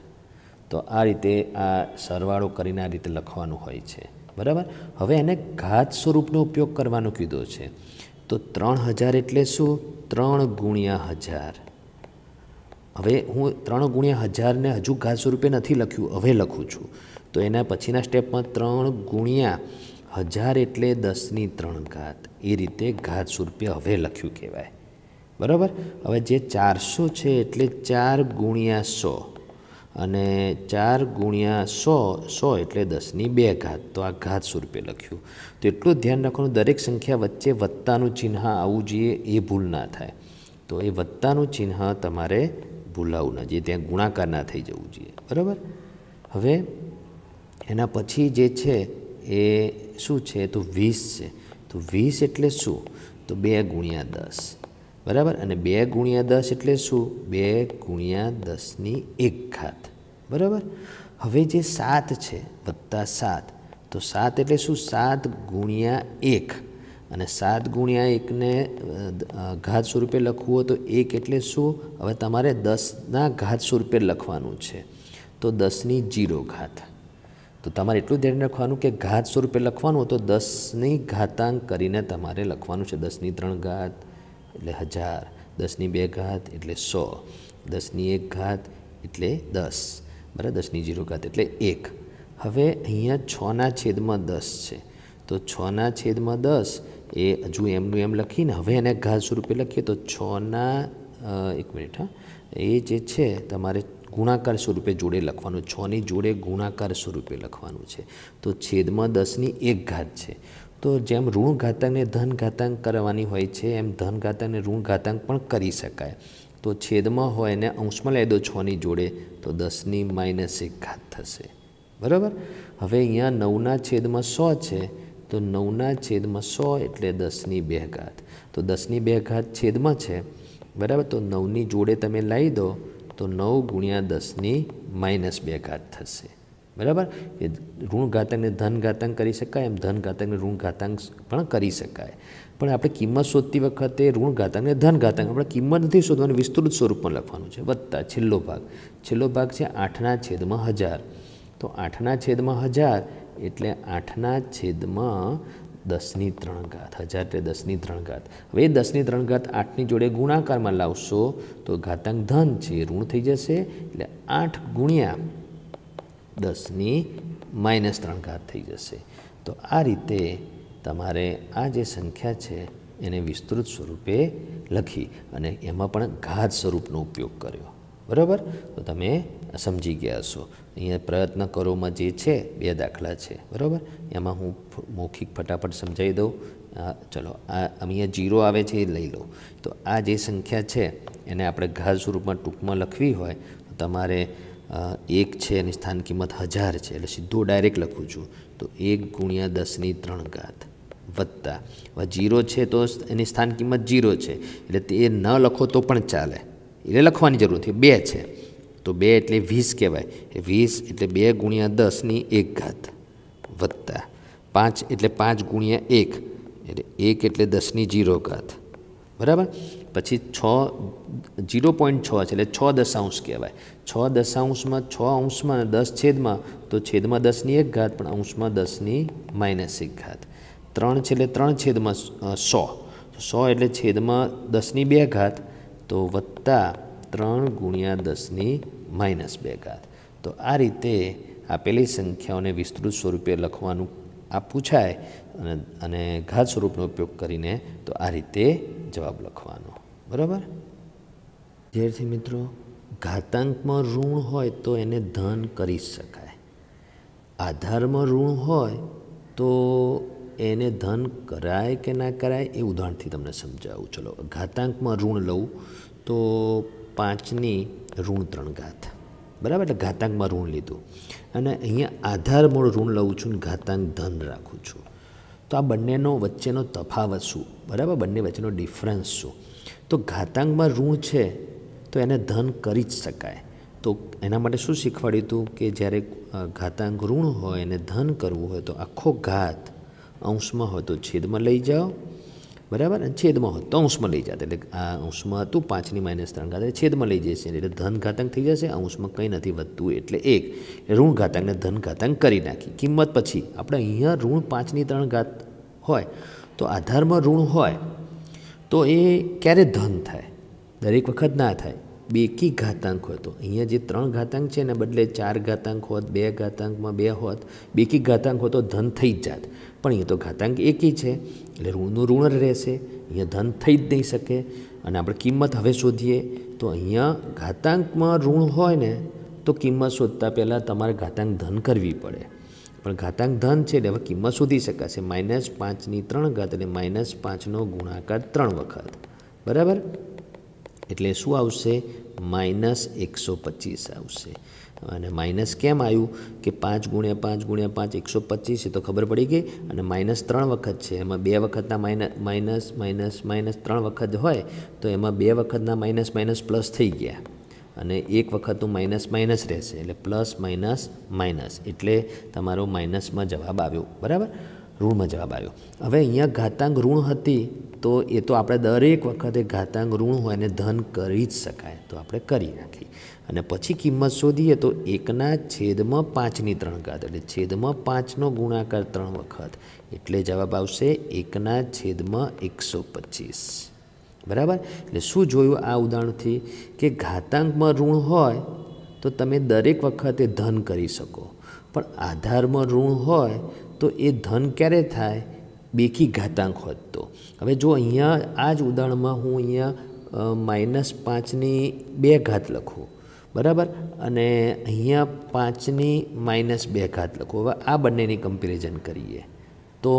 તો આ રીતે આ સરવાળો કરીને આ રીતે લખવાનું હોય છે બરાબર હવે એને ઘાત સ્વરૂપનો ઉપયોગ કરવાનો કીધો છે તો ત્રણ હજાર એટલે શું ત્રણ ગુણ્યા હજાર હવે હું ત્રણ ગુણ્યા હજારને હજુ ઘાસો સ્વરૂપે નથી લખ્યું હવે લખું છું તો એના પછીના સ્ટેપમાં ત્રણ ગુણ્યા હજાર એટલે દસની ત્રણ ઘાત એ રીતે ઘાત સ્વરૂપે હવે લખ્યું કહેવાય બરાબર હવે જે ચારસો છે એટલે ચાર ગુણ્યા સો અને ચાર ગુણ્યા સો સો એટલે દસની બે ઘાત તો આ ઘાત સ્વરૂપે લખ્યું તો એટલું ધ્યાન રાખવાનું દરેક સંખ્યા વચ્ચે વત્તાનું ચિહ્ન આવવું જોઈએ એ ભૂલ ના થાય તો એ વત્તાનું ચિહ્ન તમારે ભૂલાવવું ન જોઈએ ત્યાં ગુણાકાર ના થઈ જવું જોઈએ બરાબર હવે એના પછી જે છે એ શું છે તો વીસ છે તો વીસ એટલે શું તો બે ગુણ્યા દસ બરાબર અને બે ગુણ્યા દસ એટલે શું બે ગુણ્યા દસની એક ઘાત બરાબર હવે જે સાત છે વત્તા સાત તો સાત એટલે શું સાત ગુણ્યા એક અને સાત ગુણ્યા એકને ઘાત સ્વરૂપે લખવું હોય તો એક એટલે શું હવે તમારે દસના ઘાત સ્વરૂપે લખવાનું છે તો દસની જીરો ઘાત તો તમારે એટલું ધ્યાન રાખવાનું કે ઘાત સ્વરૂપે લખવાનું તો દસની ઘાતાંક કરીને તમારે લખવાનું છે દસની ત્રણ ઘાત એટલે હજાર દસની બે ઘાત એટલે સો દસની એક ઘાત એટલે દસ બરાબર દસની જીરો ઘાત એટલે એક હવે અહીંયા છના છેદમાં દસ છે તો છના છેદમાં દસ એ હજુ એમનું એમ લખીને હવે એને ઘાત સ્વરૂપે લખીએ તો છના એક મિનિટ હા એ જે છે તમારે ગુણાકાર સ્વરૂપે જોડે લખવાનું છની જોડે ગુણાકાર સ્વરૂપે લખવાનું છે તો છેદમાં દસની એક ઘાત છે તો જેમ ઋણ ઘાતાંકને ધન ઘાતાંક કરવાની હોય છે એમ ધન ઘાતાંકને ઋણ ઘાતાંક પણ કરી શકાય તો છેદમાં હોય ને અંશમાં લઈ દો છની જોડે તો દસની માઇનસ એક ઘાત થશે બરાબર હવે અહીંયા નવના છેદમાં સો છે તો નવના છેદમાં સો એટલે દસની બે ઘાત તો દસની બે ઘાત છેદમાં છે બરાબર તો નવની જોડે તમે લાવી દો તો નવ ગુણ્યા દસની માઇનસ બે ઘાત થશે બરાબર કે ધન ધનઘાતંક કરી શકાય એમ ધન ધનઘાતકને ઋણઘાતંક પણ કરી શકાય પણ આપણે કિંમત શોધતી વખતે ધન ધનઘાતક આપણે કિંમત નથી શોધવાની વિસ્તૃત સ્વરૂપમાં લખવાનું છે વધતા છેલ્લો ભાગ છેલ્લો ભાગ છે આઠના છેદમાં હજાર તો આઠના છેદમાં હજાર એટલે આઠના છેદમાં દસની ત્રણ ઘાત હજાર એટલે દસની ત્રણ ઘાત હવે દસની ત્રણ ઘાત આઠની જોડે ગુણાકારમાં લાવશો તો ઘાતાંક ધન છે ઋણ થઈ જશે એટલે આઠ ગુણ્યા દસની માઇનસ ત્રણ ઘાત થઈ જશે તો આ રીતે તમારે આ જે સંખ્યા છે એને વિસ્તૃત સ્વરૂપે લખી અને એમાં પણ ઘાત સ્વરૂપનો ઉપયોગ કર્યો બરાબર તો તમે સમજી ગયા હશો અહીંયા પ્રયત્ન કરોમાં જે છે બે દાખલા છે બરાબર એમાં હું મૌખિક ફટાફટ સમજાવી દઉં ચલો આ અહીંયા જીરો આવે છે એ લઈ લો તો આ જે સંખ્યા છે એને આપણે ઘાત સ્વરૂપમાં ટૂંકમાં લખવી હોય તમારે એક છે એની સ્થાન કિંમત હજાર છે એટલે સીધો ડાયરેક્ટ લખું છું તો એક ગુણ્યા દસની ત્રણ ઘાત વત્તા હવે જીરો છે તો એની સ્થાન કિંમત જીરો છે એટલે તે ન લખો તો પણ ચાલે એટલે લખવાની જરૂર નથી બે છે તો બે એટલે વીસ કહેવાય વીસ એટલે બે ગુણ્યા દસની એક ઘાત વત્તા પાંચ એટલે પાંચ ગુણ્યા એક એટલે એક એટલે દસની જીરો ઘાત બરાબર પછી છ જીરો પોઈન્ટ છ છે એટલે છ દશાંશ કહેવાય છ દશાંશમાં છ અંશમાં દસ છેદમાં તો છેદમાં દસની એક ઘાત પણ અંશમાં દસની માઇનસ એક ઘાત ત્રણ છે એટલે ત્રણ છેદમાં સો સો એટલે છેદમાં દસની બે ઘાત તો વત્તા ત્રણ ગુણ્યા દસની માઇનસ બે ઘાત તો આ રીતે આપેલી સંખ્યાઓને વિસ્તૃત સ્વરૂપે લખવાનું આ પૂછાય અને અને ઘાત સ્વરૂપનો ઉપયોગ કરીને તો આ રીતે જવાબ લખવાનો બરાબર વિદ્યાર્થી મિત્રો ઘાતાંકમાં ઋણ હોય તો એને ધન કરી શકાય આધારમાં ઋણ હોય તો એને ધન કરાય કે ના કરાય એ ઉદાહરણથી તમને સમજાવું ચલો ઘાતાંકમાં ઋણ લઉં તો પાંચની ઋણ ત્રણ ઘાત બરાબર એટલે ઘાતાંકમાં ઋણ લીધું અને અહીંયા આધાર મૂળ ઋણ લઉં છું અને ઘાતાંક ધન રાખું છું તો આ બંનેનો વચ્ચેનો તફાવત શું બરાબર બંને વચ્ચેનો ડિફરન્સ શું તો ઘાતાંકમાં ઋણ છે તો એને ધન કરી જ શકાય તો એના માટે શું શીખવાડ્યું હતું કે જ્યારે ઘાતાંક ઋણ હોય એને ધન કરવું હોય તો આખો ઘાત અંશમાં હોય તો છેદમાં લઈ જાઓ બરાબર અને છેદમાં હોય તો અંશમાં લઈ જાત એટલે આ અંશમાં હતું પાંચની માઇનસ ત્રણ ઘાત છેદમાં લઈ જશે એટલે ધન ઘાતાંક થઈ જશે અંશમાં કંઈ નથી વધતું એટલે એક ઋણ ઘાતાંકને ધન ઘાતાંક કરી નાખી કિંમત પછી આપણે અહીંયા ઋણ પાંચની ત્રણ ઘાત હોય તો આધારમાં ઋણ હોય તો એ ક્યારે ધન થાય દરેક વખત ના થાય બે કી ઘાતાંક હોય તો અહીંયા જે ત્રણ ઘાતાંક છે ને બદલે ચાર ઘાતાંક હોત બે ઘાતાંકમાં બે હોત બે કી ઘાતાંક હોય તો ધન થઈ જ જાત પણ અહીંયા તો ઘાતાંક એકી છે એટલે ઋણનું ઋણ રહેશે અહીંયા ધન થઈ જ નહીં શકે અને આપણે કિંમત હવે શોધીએ તો અહીંયા ઘાતાંકમાં ઋણ હોય ને તો કિંમત શોધતા પહેલાં તમારે ઘાતાંક ધન કરવી પડે પણ ઘાતાંક ધન છે એટલે હવે કિંમત શોધી શકાશે માઇનસ પાંચની ત્રણ ઘાત અને માઇનસ પાંચનો ગુણાકાર ત્રણ વખત બરાબર એટલે શું આવશે માઇનસ એકસો પચીસ આવશે અને માઇનસ કેમ આવ્યું કે પાંચ ગુણ્યા પાંચ ગુણ્યા પાંચ એકસો પચીસ એ તો ખબર પડી ગઈ અને માઇનસ ત્રણ વખત છે એમાં બે વખતના માઇનસ માઇનસ માઇનસ માઇનસ ત્રણ વખત હોય તો એમાં બે વખતના માઇનસ માઇનસ પ્લસ થઈ ગયા અને એક વખતનું માઇનસ માઇનસ રહેશે એટલે પ્લસ માઇનસ માઇનસ એટલે તમારો માઇનસમાં જવાબ આવ્યો બરાબર ઋણમાં જવાબ આવ્યો હવે અહીંયા ઘાતાંક ઋણ હતી તો એ તો આપણે દરેક વખતે ઘાતાંક ઋણ હોય એને ધન કરી જ શકાય તો આપણે કરી નાખી અને પછી કિંમત શોધીએ તો એકના છેદમાં પાંચની ત્રણ ઘાત એટલે છેદમાં પાંચનો ગુણાકાર ત્રણ વખત એટલે જવાબ આવશે એકના છેદમાં એકસો પચીસ બરાબર એટલે શું જોયું આ ઉદાહરણથી કે ઘાતાંકમાં ઋણ હોય તો તમે દરેક વખતે ધન કરી શકો પણ આધારમાં ઋણ હોય તો એ ધન ક્યારે થાય બેકી ઘાતાંક હોત તો હવે જો અહીંયા આ જ ઉદાહરણમાં હું અહીંયા માઇનસ પાંચની બે ઘાત લખું બરાબર અને અહીંયા પાંચની માઇનસ બે ઘાત લખું હવે આ બંનેની કમ્પેરિઝન કરીએ તો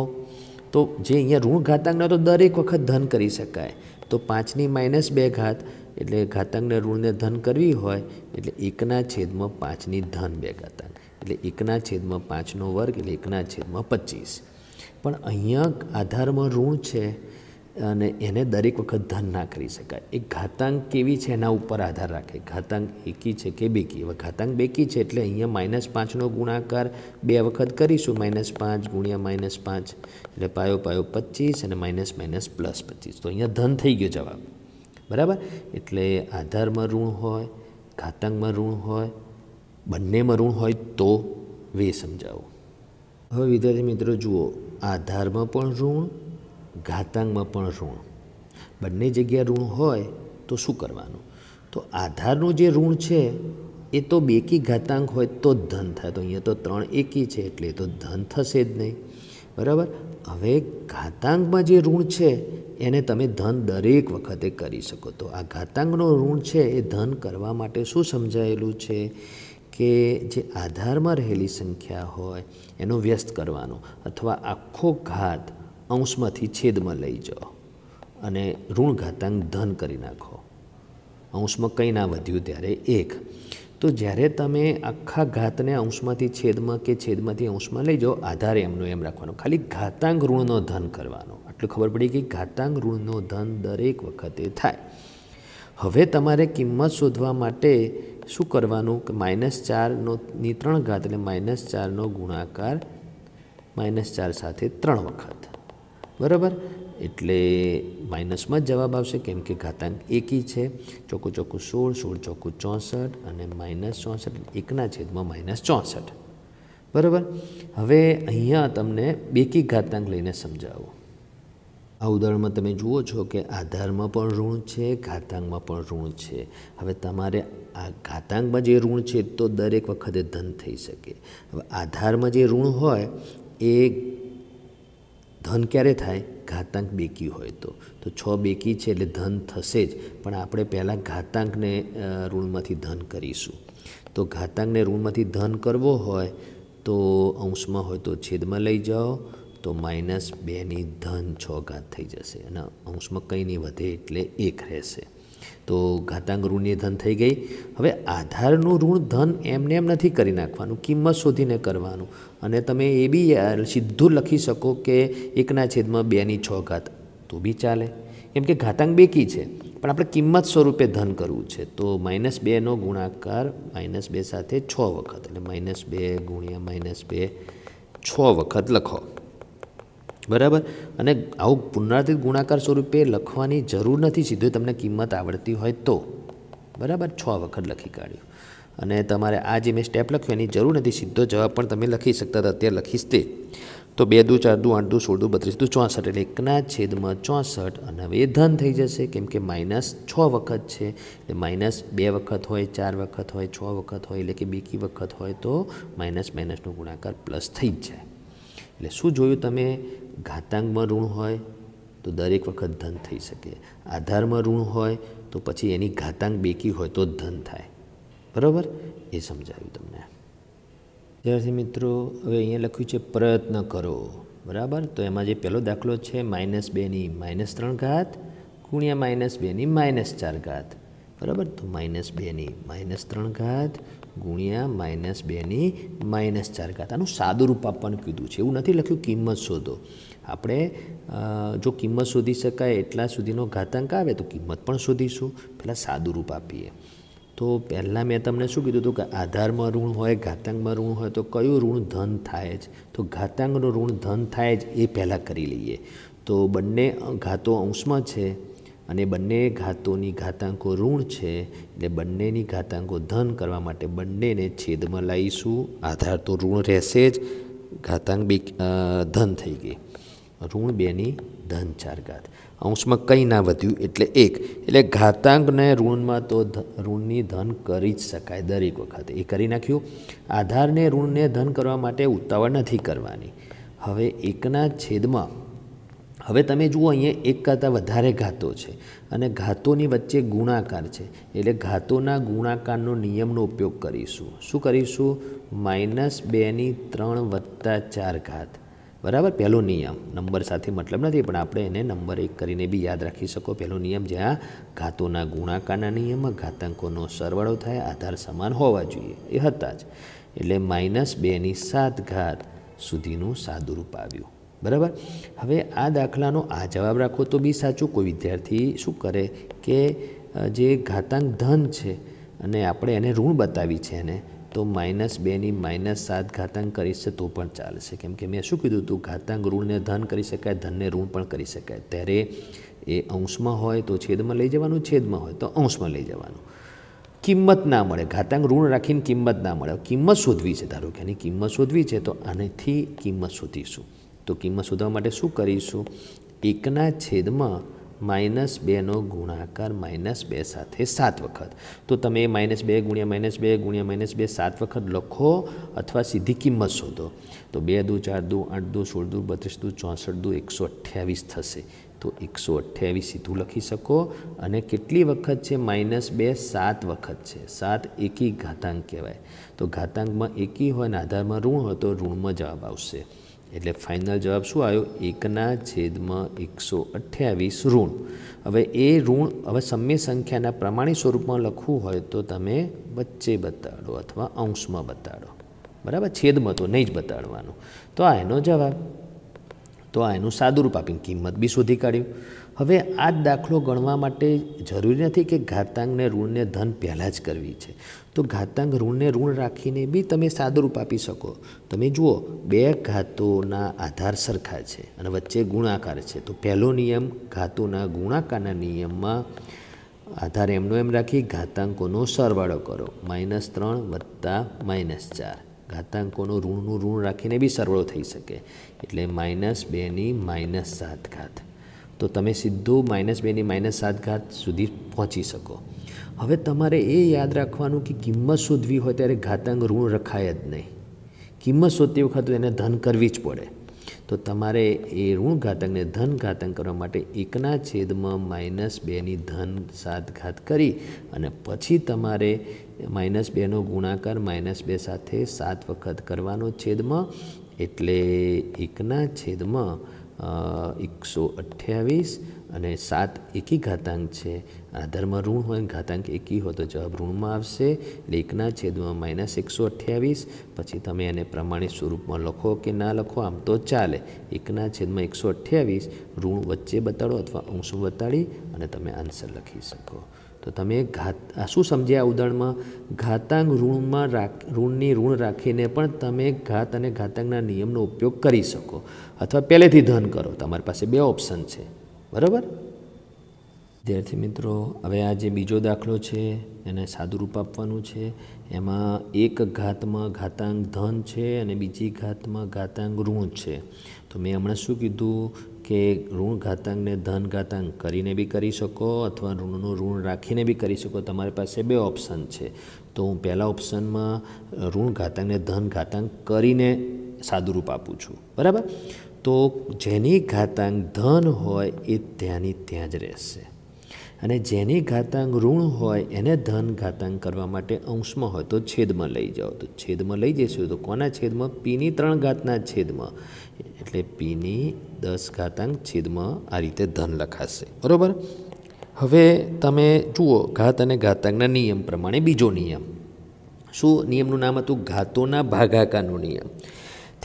તો જે અહીંયા ઋણ ઘાતાંકનો તો દરેક વખત ધન કરી શકાય તો પાંચની માઇનસ બે ઘાત એટલે ઘાતાંકને ઋણને ધન કરવી હોય એટલે એકના છેદમાં પાંચની ધન બે ઘાતાંક એટલે એકના છેદમાં પાંચનો વર્ગ એટલે એકના છેદમાં પચીસ પણ અહીંયા આધારમાં ઋણ છે અને એને દરેક વખત ધન ના કરી શકાય એ ઘાતાંક કેવી છે એના ઉપર આધાર રાખે ઘાતાંક એકી છે કે બેકી હવે ઘાતાંક બેકી છે એટલે અહીંયા માઇનસ પાંચનો ગુણાકાર બે વખત કરીશું માઇનસ પાંચ ગુણ્યા માઇનસ પાંચ એટલે પાયો પાયો પચીસ અને માઇનસ માઇનસ પ્લસ પચીસ તો અહીંયા ધન થઈ ગયો જવાબ બરાબર એટલે આધારમાં ઋણ હોય ઘાતાંકમાં ઋણ હોય બંનેમાં ઋણ હોય તો વે સમજાવો હવે વિદ્યાર્થી મિત્રો જુઓ આધારમાં પણ ઋણ ઘાતાંકમાં પણ ઋણ બંને જગ્યા ઋણ હોય તો શું કરવાનું તો આધારનું જે ઋણ છે એ તો બેકી ઘાતાંક હોય તો ધન થાય તો અહીંયા તો ત્રણ એકી છે એટલે તો ધન થશે જ નહીં બરાબર હવે ઘાતાંકમાં જે ઋણ છે એને તમે ધન દરેક વખતે કરી શકો તો આ ઘાતાંકનો ઋણ છે એ ધન કરવા માટે શું સમજાયેલું છે કે જે આધારમાં રહેલી સંખ્યા હોય એનો વ્યસ્ત કરવાનો અથવા આખો ઘાત અંશમાંથી છેદમાં લઈ જાઓ અને ઋણ ઘાતાંક ધન કરી નાખો અંશમાં કંઈ ના વધ્યું ત્યારે એક તો જ્યારે તમે આખા ઘાતને અંશમાંથી છેદમાં કે છેદમાંથી અંશમાં લઈ જાઓ આધારે એમનું એમ રાખવાનો ખાલી ઘાતાંક ઋણનો ધન કરવાનો એટલું ખબર પડી કે ઘાતાંક ઋણનો ધન દરેક વખતે થાય હવે તમારે કિંમત શોધવા માટે શું કરવાનું કે માઇનસ ચારનો ની ત્રણ ઘાત એટલે માઇનસ ચારનો ગુણાકાર માઇનસ ચાર સાથે ત્રણ વખત બરાબર એટલે માઇનસમાં જ જવાબ આવશે કેમ કે ઘાતાંક એકી છે ચોખ્ખું ચોખ્ખું સોળ સોળ ચોખ્ખું ચોસઠ અને માઇનસ ચોસઠ એકના છેદમાં માઇનસ ચોસઠ બરાબર હવે અહીંયા તમને બેકી ઘાતાંક લઈને સમજાવો આ ઉદાહરણમાં તમે જુઓ છો કે આધારમાં પણ ઋણ છે ઘાતાંકમાં પણ ઋણ છે હવે તમારે આ ઘાતાંકમાં જે ઋણ છે તો દરેક વખતે ધન થઈ શકે હવે આધારમાં જે ઋણ હોય એ ધન ક્યારે થાય ઘાતાંક બેકી હોય તો તો છ બેકી છે એટલે ધન થશે જ પણ આપણે પહેલાં ઘાતાંકને ઋણમાંથી ધન કરીશું તો ઘાતાંકને ઋણમાંથી ધન કરવો હોય તો અંશમાં હોય તો છેદમાં લઈ જાઓ તો માઇનસ બેની ધન છ ઘાત થઈ જશે અને અંશમાં કંઈ નહીં વધે એટલે એક રહેશે તો ઘાતાંક ઋણની ધન થઈ ગઈ હવે આધારનું ઋણ ધન એમને એમ નથી કરી નાખવાનું કિંમત શોધીને કરવાનું અને તમે એ બી સીધું લખી શકો કે એકના છેદમાં બેની છ ઘાત તો બી ચાલે કેમ કે ઘાતાંક બેકી છે પણ આપણે કિંમત સ્વરૂપે ધન કરવું છે તો માઇનસ બેનો ગુણાકાર માઇનસ બે સાથે છ વખત એટલે માઇનસ બે ગુણ્યા માઇનસ બે છ વખત લખો બરાબર અને આવું પુનરાર્થિત ગુણાકાર સ્વરૂપે લખવાની જરૂર નથી સીધું તમને કિંમત આવડતી હોય તો બરાબર છ વખત લખી કાઢ્યું અને તમારે આ જે મેં સ્ટેપ લખ્યું એની જરૂર નથી સીધો જવાબ પણ તમે લખી શકતા હતા અત્યારે લખીશ તે તો બે દુ ચાર દુ આઠ દુ સોળ દુ બત્રીસ દુ ચોસઠ એટલે એકના છેદમાં ચોસઠ અને હવે ધન થઈ જશે કેમ કે માઇનસ છ વખત છે એટલે માઇનસ બે વખત હોય ચાર વખત હોય છ વખત હોય એટલે કે બેકી વખત હોય તો માઇનસ માઇનસનો ગુણાકાર પ્લસ થઈ જ જાય એટલે શું જોયું તમે ઘાતાંકમાં ઋણ હોય તો દરેક વખત ધન થઈ શકે આધારમાં ઋણ હોય તો પછી એની ઘાતાંક બેકી હોય તો ધન થાય બરાબર એ સમજાવ્યું તમને ત્યારથી મિત્રો હવે અહીંયા લખ્યું છે પ્રયત્ન કરો બરાબર તો એમાં જે પહેલો દાખલો છે માઇનસ બેની માઇનસ ત્રણ ઘાત ગુણ્યા માઇનસ બેની માઇનસ ચાર ઘાત બરાબર તો માઇનસ બેની માઇનસ ત્રણ ઘાત ગુણ્યા માઇનસ બેની માઇનસ ચાર ઘાત આનું સાદું રૂપ આપવાનું કીધું છે એવું નથી લખ્યું કિંમત શોધો આપણે જો કિંમત શોધી શકાય એટલા સુધીનો ઘાતાંક આવે તો કિંમત પણ શોધીશું પહેલાં સાદું રૂપ આપીએ તો પહેલાં મેં તમને શું કીધું હતું કે આધારમાં ઋણ હોય ઘાતાંકમાં ઋણ હોય તો કયું ઋણ ધન થાય જ તો ઘાતાંકનું ઋણ ધન થાય જ એ પહેલાં કરી લઈએ તો બંને ઘાતો અંશમાં છે અને બંને ઘાતોની ઘાતાંકો ઋણ છે એટલે બંનેની ઘાતાંકો ધન કરવા માટે બંનેને છેદમાં લાવીશું આધાર તો ઋણ રહેશે જ ઘાતાંક બે ધન થઈ ગઈ ઋણ બેની ધન ચાર ઘાત અંશમાં કંઈ ના વધ્યું એટલે એક એટલે ઘાતાંકને ઋણમાં તો ઋણની ધન કરી જ શકાય દરેક વખતે એ કરી નાખ્યું આધારને ઋણને ધન કરવા માટે ઉતાવળ નથી કરવાની હવે એકના છેદમાં હવે તમે જુઓ અહીંયા એક કરતાં વધારે ઘાતો છે અને ઘાતોની વચ્ચે ગુણાકાર છે એટલે ઘાતોના ગુણાકારનો નિયમનો ઉપયોગ કરીશું શું કરીશું માઇનસ બેની ત્રણ વત્તા ચાર ઘાત બરાબર પહેલો નિયમ નંબર સાથે મતલબ નથી પણ આપણે એને નંબર એક કરીને બી યાદ રાખી શકો પહેલો નિયમ જ્યાં ઘાતોના ગુણાકારના નિયમમાં ઘાતાંકોનો સરવાળો થાય આધાર સમાન હોવા જોઈએ એ હતા જ એટલે માઇનસ બેની સાત ઘાત સુધીનું સાદુરૂપ આવ્યું બરાબર હવે આ દાખલાનો આ જવાબ રાખો તો બી સાચું કોઈ વિદ્યાર્થી શું કરે કે જે ઘાતાંક ધન છે અને આપણે એને ઋણ બતાવી છે એને તો માઇનસ બેની માઇનસ સાત ઘાતાંક કરી છે તો પણ ચાલશે કેમ કે મેં શું કીધું હતું ઘાતાંક ઋણને ધન કરી શકાય ધનને ઋણ પણ કરી શકાય ત્યારે એ અંશમાં હોય તો છેદમાં લઈ જવાનું છેદમાં હોય તો અંશમાં લઈ જવાનું કિંમત ના મળે ઘાતાંક ઋણ રાખીને કિંમત ના મળે કિંમત શોધવી છે ધારો કે એની કિંમત શોધવી છે તો આનેથી કિંમત શોધીશું તો કિંમત શોધવા માટે શું કરીશું એકના છેદમાં માઇનસ બેનો ગુણાકાર માઇનસ બે સાથે સાત વખત તો તમે માઇનસ બે ગુણ્યા માઇનસ બે ગુણ્યા માઇનસ બે સાત વખત લખો અથવા સીધી કિંમત શોધો તો બે દુ ચાર દુ આઠ દુ સોળ દુ બત્રીસ દુ ચોસઠ દુ એકસો અઠ્યાવીસ થશે તો એકસો અઠ્યાવીસ સીધું લખી શકો અને કેટલી વખત છે માઇનસ બે સાત વખત છે સાત એકી ઘાતાંક કહેવાય તો ઘાતાંકમાં એકી હોય ને આધારમાં ઋણ હોય તો ઋણમાં જવાબ આવશે એટલે ફાઇનલ જવાબ શું આવ્યો એકના છેદમાં એકસો અઠ્યાવીસ ઋણ હવે એ ઋણ હવે સમ્ય સંખ્યાના પ્રમાણિક સ્વરૂપમાં લખવું હોય તો તમે વચ્ચે બતાડો અથવા અંશમાં બતાડો બરાબર છેદમાં તો નહીં જ બતાડવાનું તો આ એનો જવાબ તો આ એનું સાદુરૂપ આપીને કિંમત બી શોધી કાઢ્યું હવે આ દાખલો ગણવા માટે જરૂરી નથી કે ઘાતાંકને ઋણને ધન પહેલાં જ કરવી છે તો ઘાતાંક ઋણને ઋણ રાખીને બી તમે સાદુરૂપ આપી શકો તમે જુઓ બે ઘાતોના આધાર સરખા છે અને વચ્ચે ગુણાકાર છે તો પહેલો નિયમ ઘાતોના ગુણાકારના નિયમમાં આધાર એમનો એમ રાખી ઘાતાંકોનો સરવાળો કરો માઇનસ ત્રણ વત્તા માઇનસ ચાર ઘાતાંકોનો ઋણનું ઋણ રાખીને બી સરવાળો થઈ શકે એટલે માઇનસ બેની માઇનસ સાત ઘાત તો તમે સીધું માઇનસ બેની માઇનસ સાત ઘાત સુધી પહોંચી શકો હવે તમારે એ યાદ રાખવાનું કે કિંમત શોધવી હોય ત્યારે ઘાતાંક ઋણ રખાય જ નહીં કિંમત શોધતી વખતે એને ધન કરવી જ પડે તો તમારે એ ઋણ ઘાતકને ધન ઘાતક કરવા માટે એકના છેદમાં માઇનસ બેની ધન સાત ઘાત કરી અને પછી તમારે માઇનસ બેનો ગુણાકાર માઇનસ બે સાથે સાત વખત કરવાનો છેદમાં એટલે એકના છેદમાં એકસો અઠ્યાવીસ અને સાત એકી ઘાતાંક છે આધારમાં ઋણ હોય ઘાતાંક એકી હોય તો જવાબ ઋણમાં આવશે એટલે એકના છેદમાં માઇનસ એકસો અઠ્યાવીસ પછી તમે એને પ્રમાણિત સ્વરૂપમાં લખો કે ના લખો આમ તો ચાલે એકના છેદમાં એકસો અઠ્યાવીસ ઋણ વચ્ચે બતાડો અથવા અંશ બતાડી અને તમે આન્સર લખી શકો તો તમે ઘાત શું સમજ્યા ઉદાહરણમાં ઘાતાંક ઋણમાં રાખ ઋણની ઋણ રાખીને પણ તમે ઘાત અને ઘાતાંકના નિયમનો ઉપયોગ કરી શકો અથવા પહેલેથી ધન કરો તમારી પાસે બે ઓપ્શન છે બરાબર વિદ્યાર્થી મિત્રો હવે આ જે બીજો દાખલો છે એને સાદુરૂપ આપવાનું છે એમાં એક ઘાતમાં ઘાતાંક ધન છે અને બીજી ઘાતમાં ઘાતાંક ઋણ છે તો મેં હમણાં શું કીધું કે ઋણ ઘાતાંકને ધન ઘાતાંક કરીને બી કરી શકો અથવા ઋણનું ઋણ રાખીને બી કરી શકો તમારી પાસે બે ઓપ્શન છે તો હું પહેલાં ઓપ્શનમાં ઋણ ઘાતાંકને ધન ઘાતાંક કરીને સાદુરૂપ આપું છું બરાબર તો જેની ઘાતાંક ધન હોય એ ત્યાંની ત્યાં જ રહેશે અને જેની ઘાતાંક ઋણ હોય એને ધન ઘાતાંક કરવા માટે અંશમાં હોય તો છેદમાં લઈ જાઓ તો છેદમાં લઈ જઈશું તો કોના છેદમાં પીની ત્રણ ઘાતના છેદમાં એટલે પીની દસ ઘાતાંક છેદમાં આ રીતે ધન લખાશે બરાબર હવે તમે જુઓ ઘાત અને ઘાતાંકના નિયમ પ્રમાણે બીજો નિયમ શું નિયમનું નામ હતું ઘાતોના ભાગાકારનો નિયમ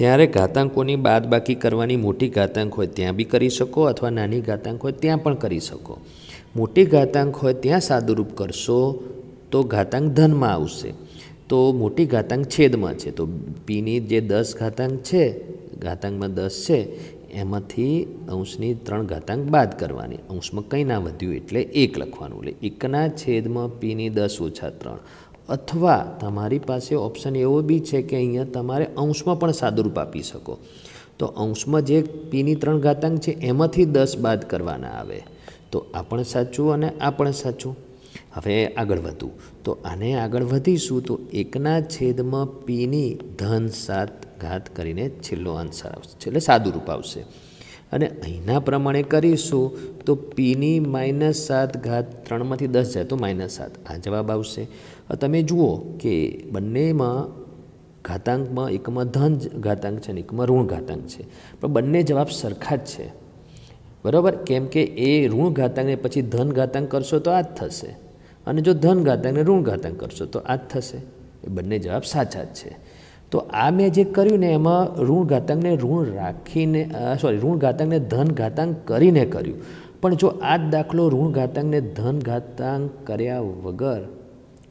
ત્યારે ઘાતાંકોની બાદબાકી કરવાની મોટી ઘાતાંક હોય ત્યાં બી કરી શકો અથવા નાની ઘાતાંક હોય ત્યાં પણ કરી શકો મોટી ઘાતાંક હોય ત્યાં સાદુરૂપ કરશો તો ઘાતાંક ધનમાં આવશે તો મોટી ઘાતાંક છેદમાં છે તો પીની જે દસ ઘાતાંક છે ઘાતાંકમાં દસ છે એમાંથી અંશની ત્રણ ઘાતાંક બાદ કરવાની અંશમાં કંઈ ના વધ્યું એટલે એક લખવાનું એટલે એકના છેદમાં પીની દસ ઓછા ત્રણ અથવા તમારી પાસે ઓપ્શન એવો બી છે કે અહીંયા તમારે અંશમાં પણ સાદુરૂપ આપી શકો તો અંશમાં જે પીની ત્રણ ઘાતાંક છે એમાંથી દસ બાદ કરવાના આવે તો આ પણ સાચું અને આ પણ સાચું હવે આગળ વધું તો આને આગળ વધીશું તો એકના છેદમાં પીની ધન સાત ઘાત કરીને છેલ્લો આન્સર આવશે છેલ્લે સાદું રૂપ આવશે અને અહીંના પ્રમાણે કરીશું તો પીની માઇનસ સાત ઘાત ત્રણમાંથી દસ જાય તો માઇનસ સાત આ જવાબ આવશે તમે જુઓ કે બંનેમાં ઘાતાંકમાં એકમાં ધન ઘાતાંક છે અને એકમાં ઋણ ઘાતાંક છે પણ બંને જવાબ સરખા જ છે બરાબર કેમ કે એ ઋણઘાતાંકને પછી ધન ધનઘાતાંક કરશો તો આ જ થશે અને જો ધન ધનઘાતાંકને ઋણઘાતાંક કરશો તો આ જ થશે એ બંને જવાબ સાચા જ છે તો આ મેં જે કર્યું ને એમાં ઋણઘાતાંકને ઋણ રાખીને સોરી ધન ધનઘાતાંક કરીને કર્યું પણ જો આ જ દાખલો ધન ધનઘાતાંક કર્યા વગર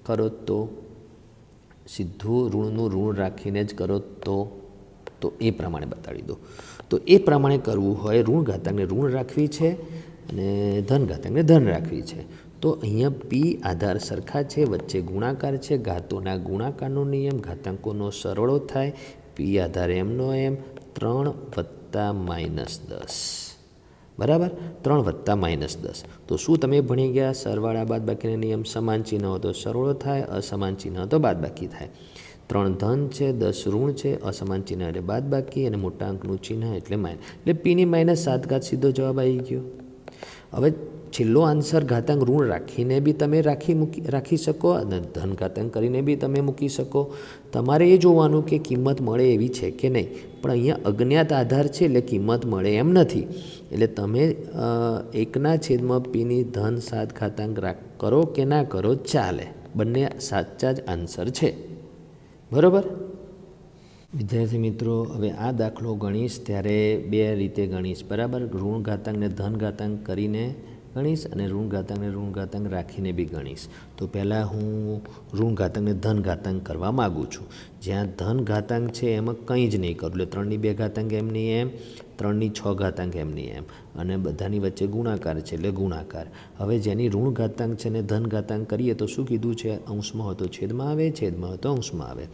કરો તો સીધું ઋણનું ઋણ રાખીને જ કરો તો તો એ પ્રમાણે બતાવી દો તો એ પ્રમાણે કરવું હોય ઋણ ઋણઘાતકને ઋણ રાખવી છે અને ધન ધનઘાતકને ધન રાખવી છે તો અહીંયા પી આધાર સરખા છે વચ્ચે ગુણાકાર છે ઘાતોના ગુણાકારનો નિયમ ઘાતાંકોનો સરળો થાય પી આધાર એમનો એમ ત્રણ વત્તા માઇનસ દસ બરાબર ત્રણ વત્તા માઇનસ દસ તો શું તમે ભણી ગયા સરવાળા બાદબાકીના નિયમ સમાન ચિહ્ન તો સરવાળો થાય અસમાન ચિહ્ન તો બાકી થાય ત્રણ ધન છે દસ ઋણ છે અસમાન ચિહ્ન એટલે બાદ બાકી અને મોટા અંકનું ચિહ્ન એટલે માઇનસ એટલે પીની માઇનસ સાત ઘાત સીધો જવાબ આવી ગયો હવે છેલ્લો આન્સર ઘાતાંક ઋણ રાખીને બી તમે રાખી મૂકી રાખી શકો અને ધન ઘાતાંક કરીને બી તમે મૂકી શકો તમારે એ જોવાનું કે કિંમત મળે એવી છે કે નહીં પણ અહીંયા અજ્ઞાત આધાર છે એટલે કિંમત મળે એમ નથી એટલે તમે એકના છેદમાં પીની ધન સાત ઘાતાંક રાખ કરો કે ના કરો ચાલે બંને સાચા જ આન્સર છે બરાબર વિદ્યાર્થી મિત્રો હવે આ દાખલો ગણીશ ત્યારે બે રીતે ગણીશ બરાબર ધન ધનઘાતાંક કરીને ગણીશ અને ઋણઘાતાંકને ઋણઘાતાંક રાખીને બી ગણીશ તો પહેલાં હું ધન ધનઘાતાંક કરવા માગું છું જ્યાં ધન ધનઘાતાંક છે એમાં કંઈ જ નહીં કરું એટલે ત્રણની બે ઘાતાંક એમની એમ ત્રણની છ ઘાતાંક એમની એમ અને બધાની વચ્ચે ગુણાકાર છે એટલે ગુણાકાર હવે જેની ઋણ ઘાતાંક છે ને ધન ઘાતાંક કરીએ તો શું કીધું છે અંશમાં હતો છેદમાં આવે છેદમાં હતો અંશમાં આવે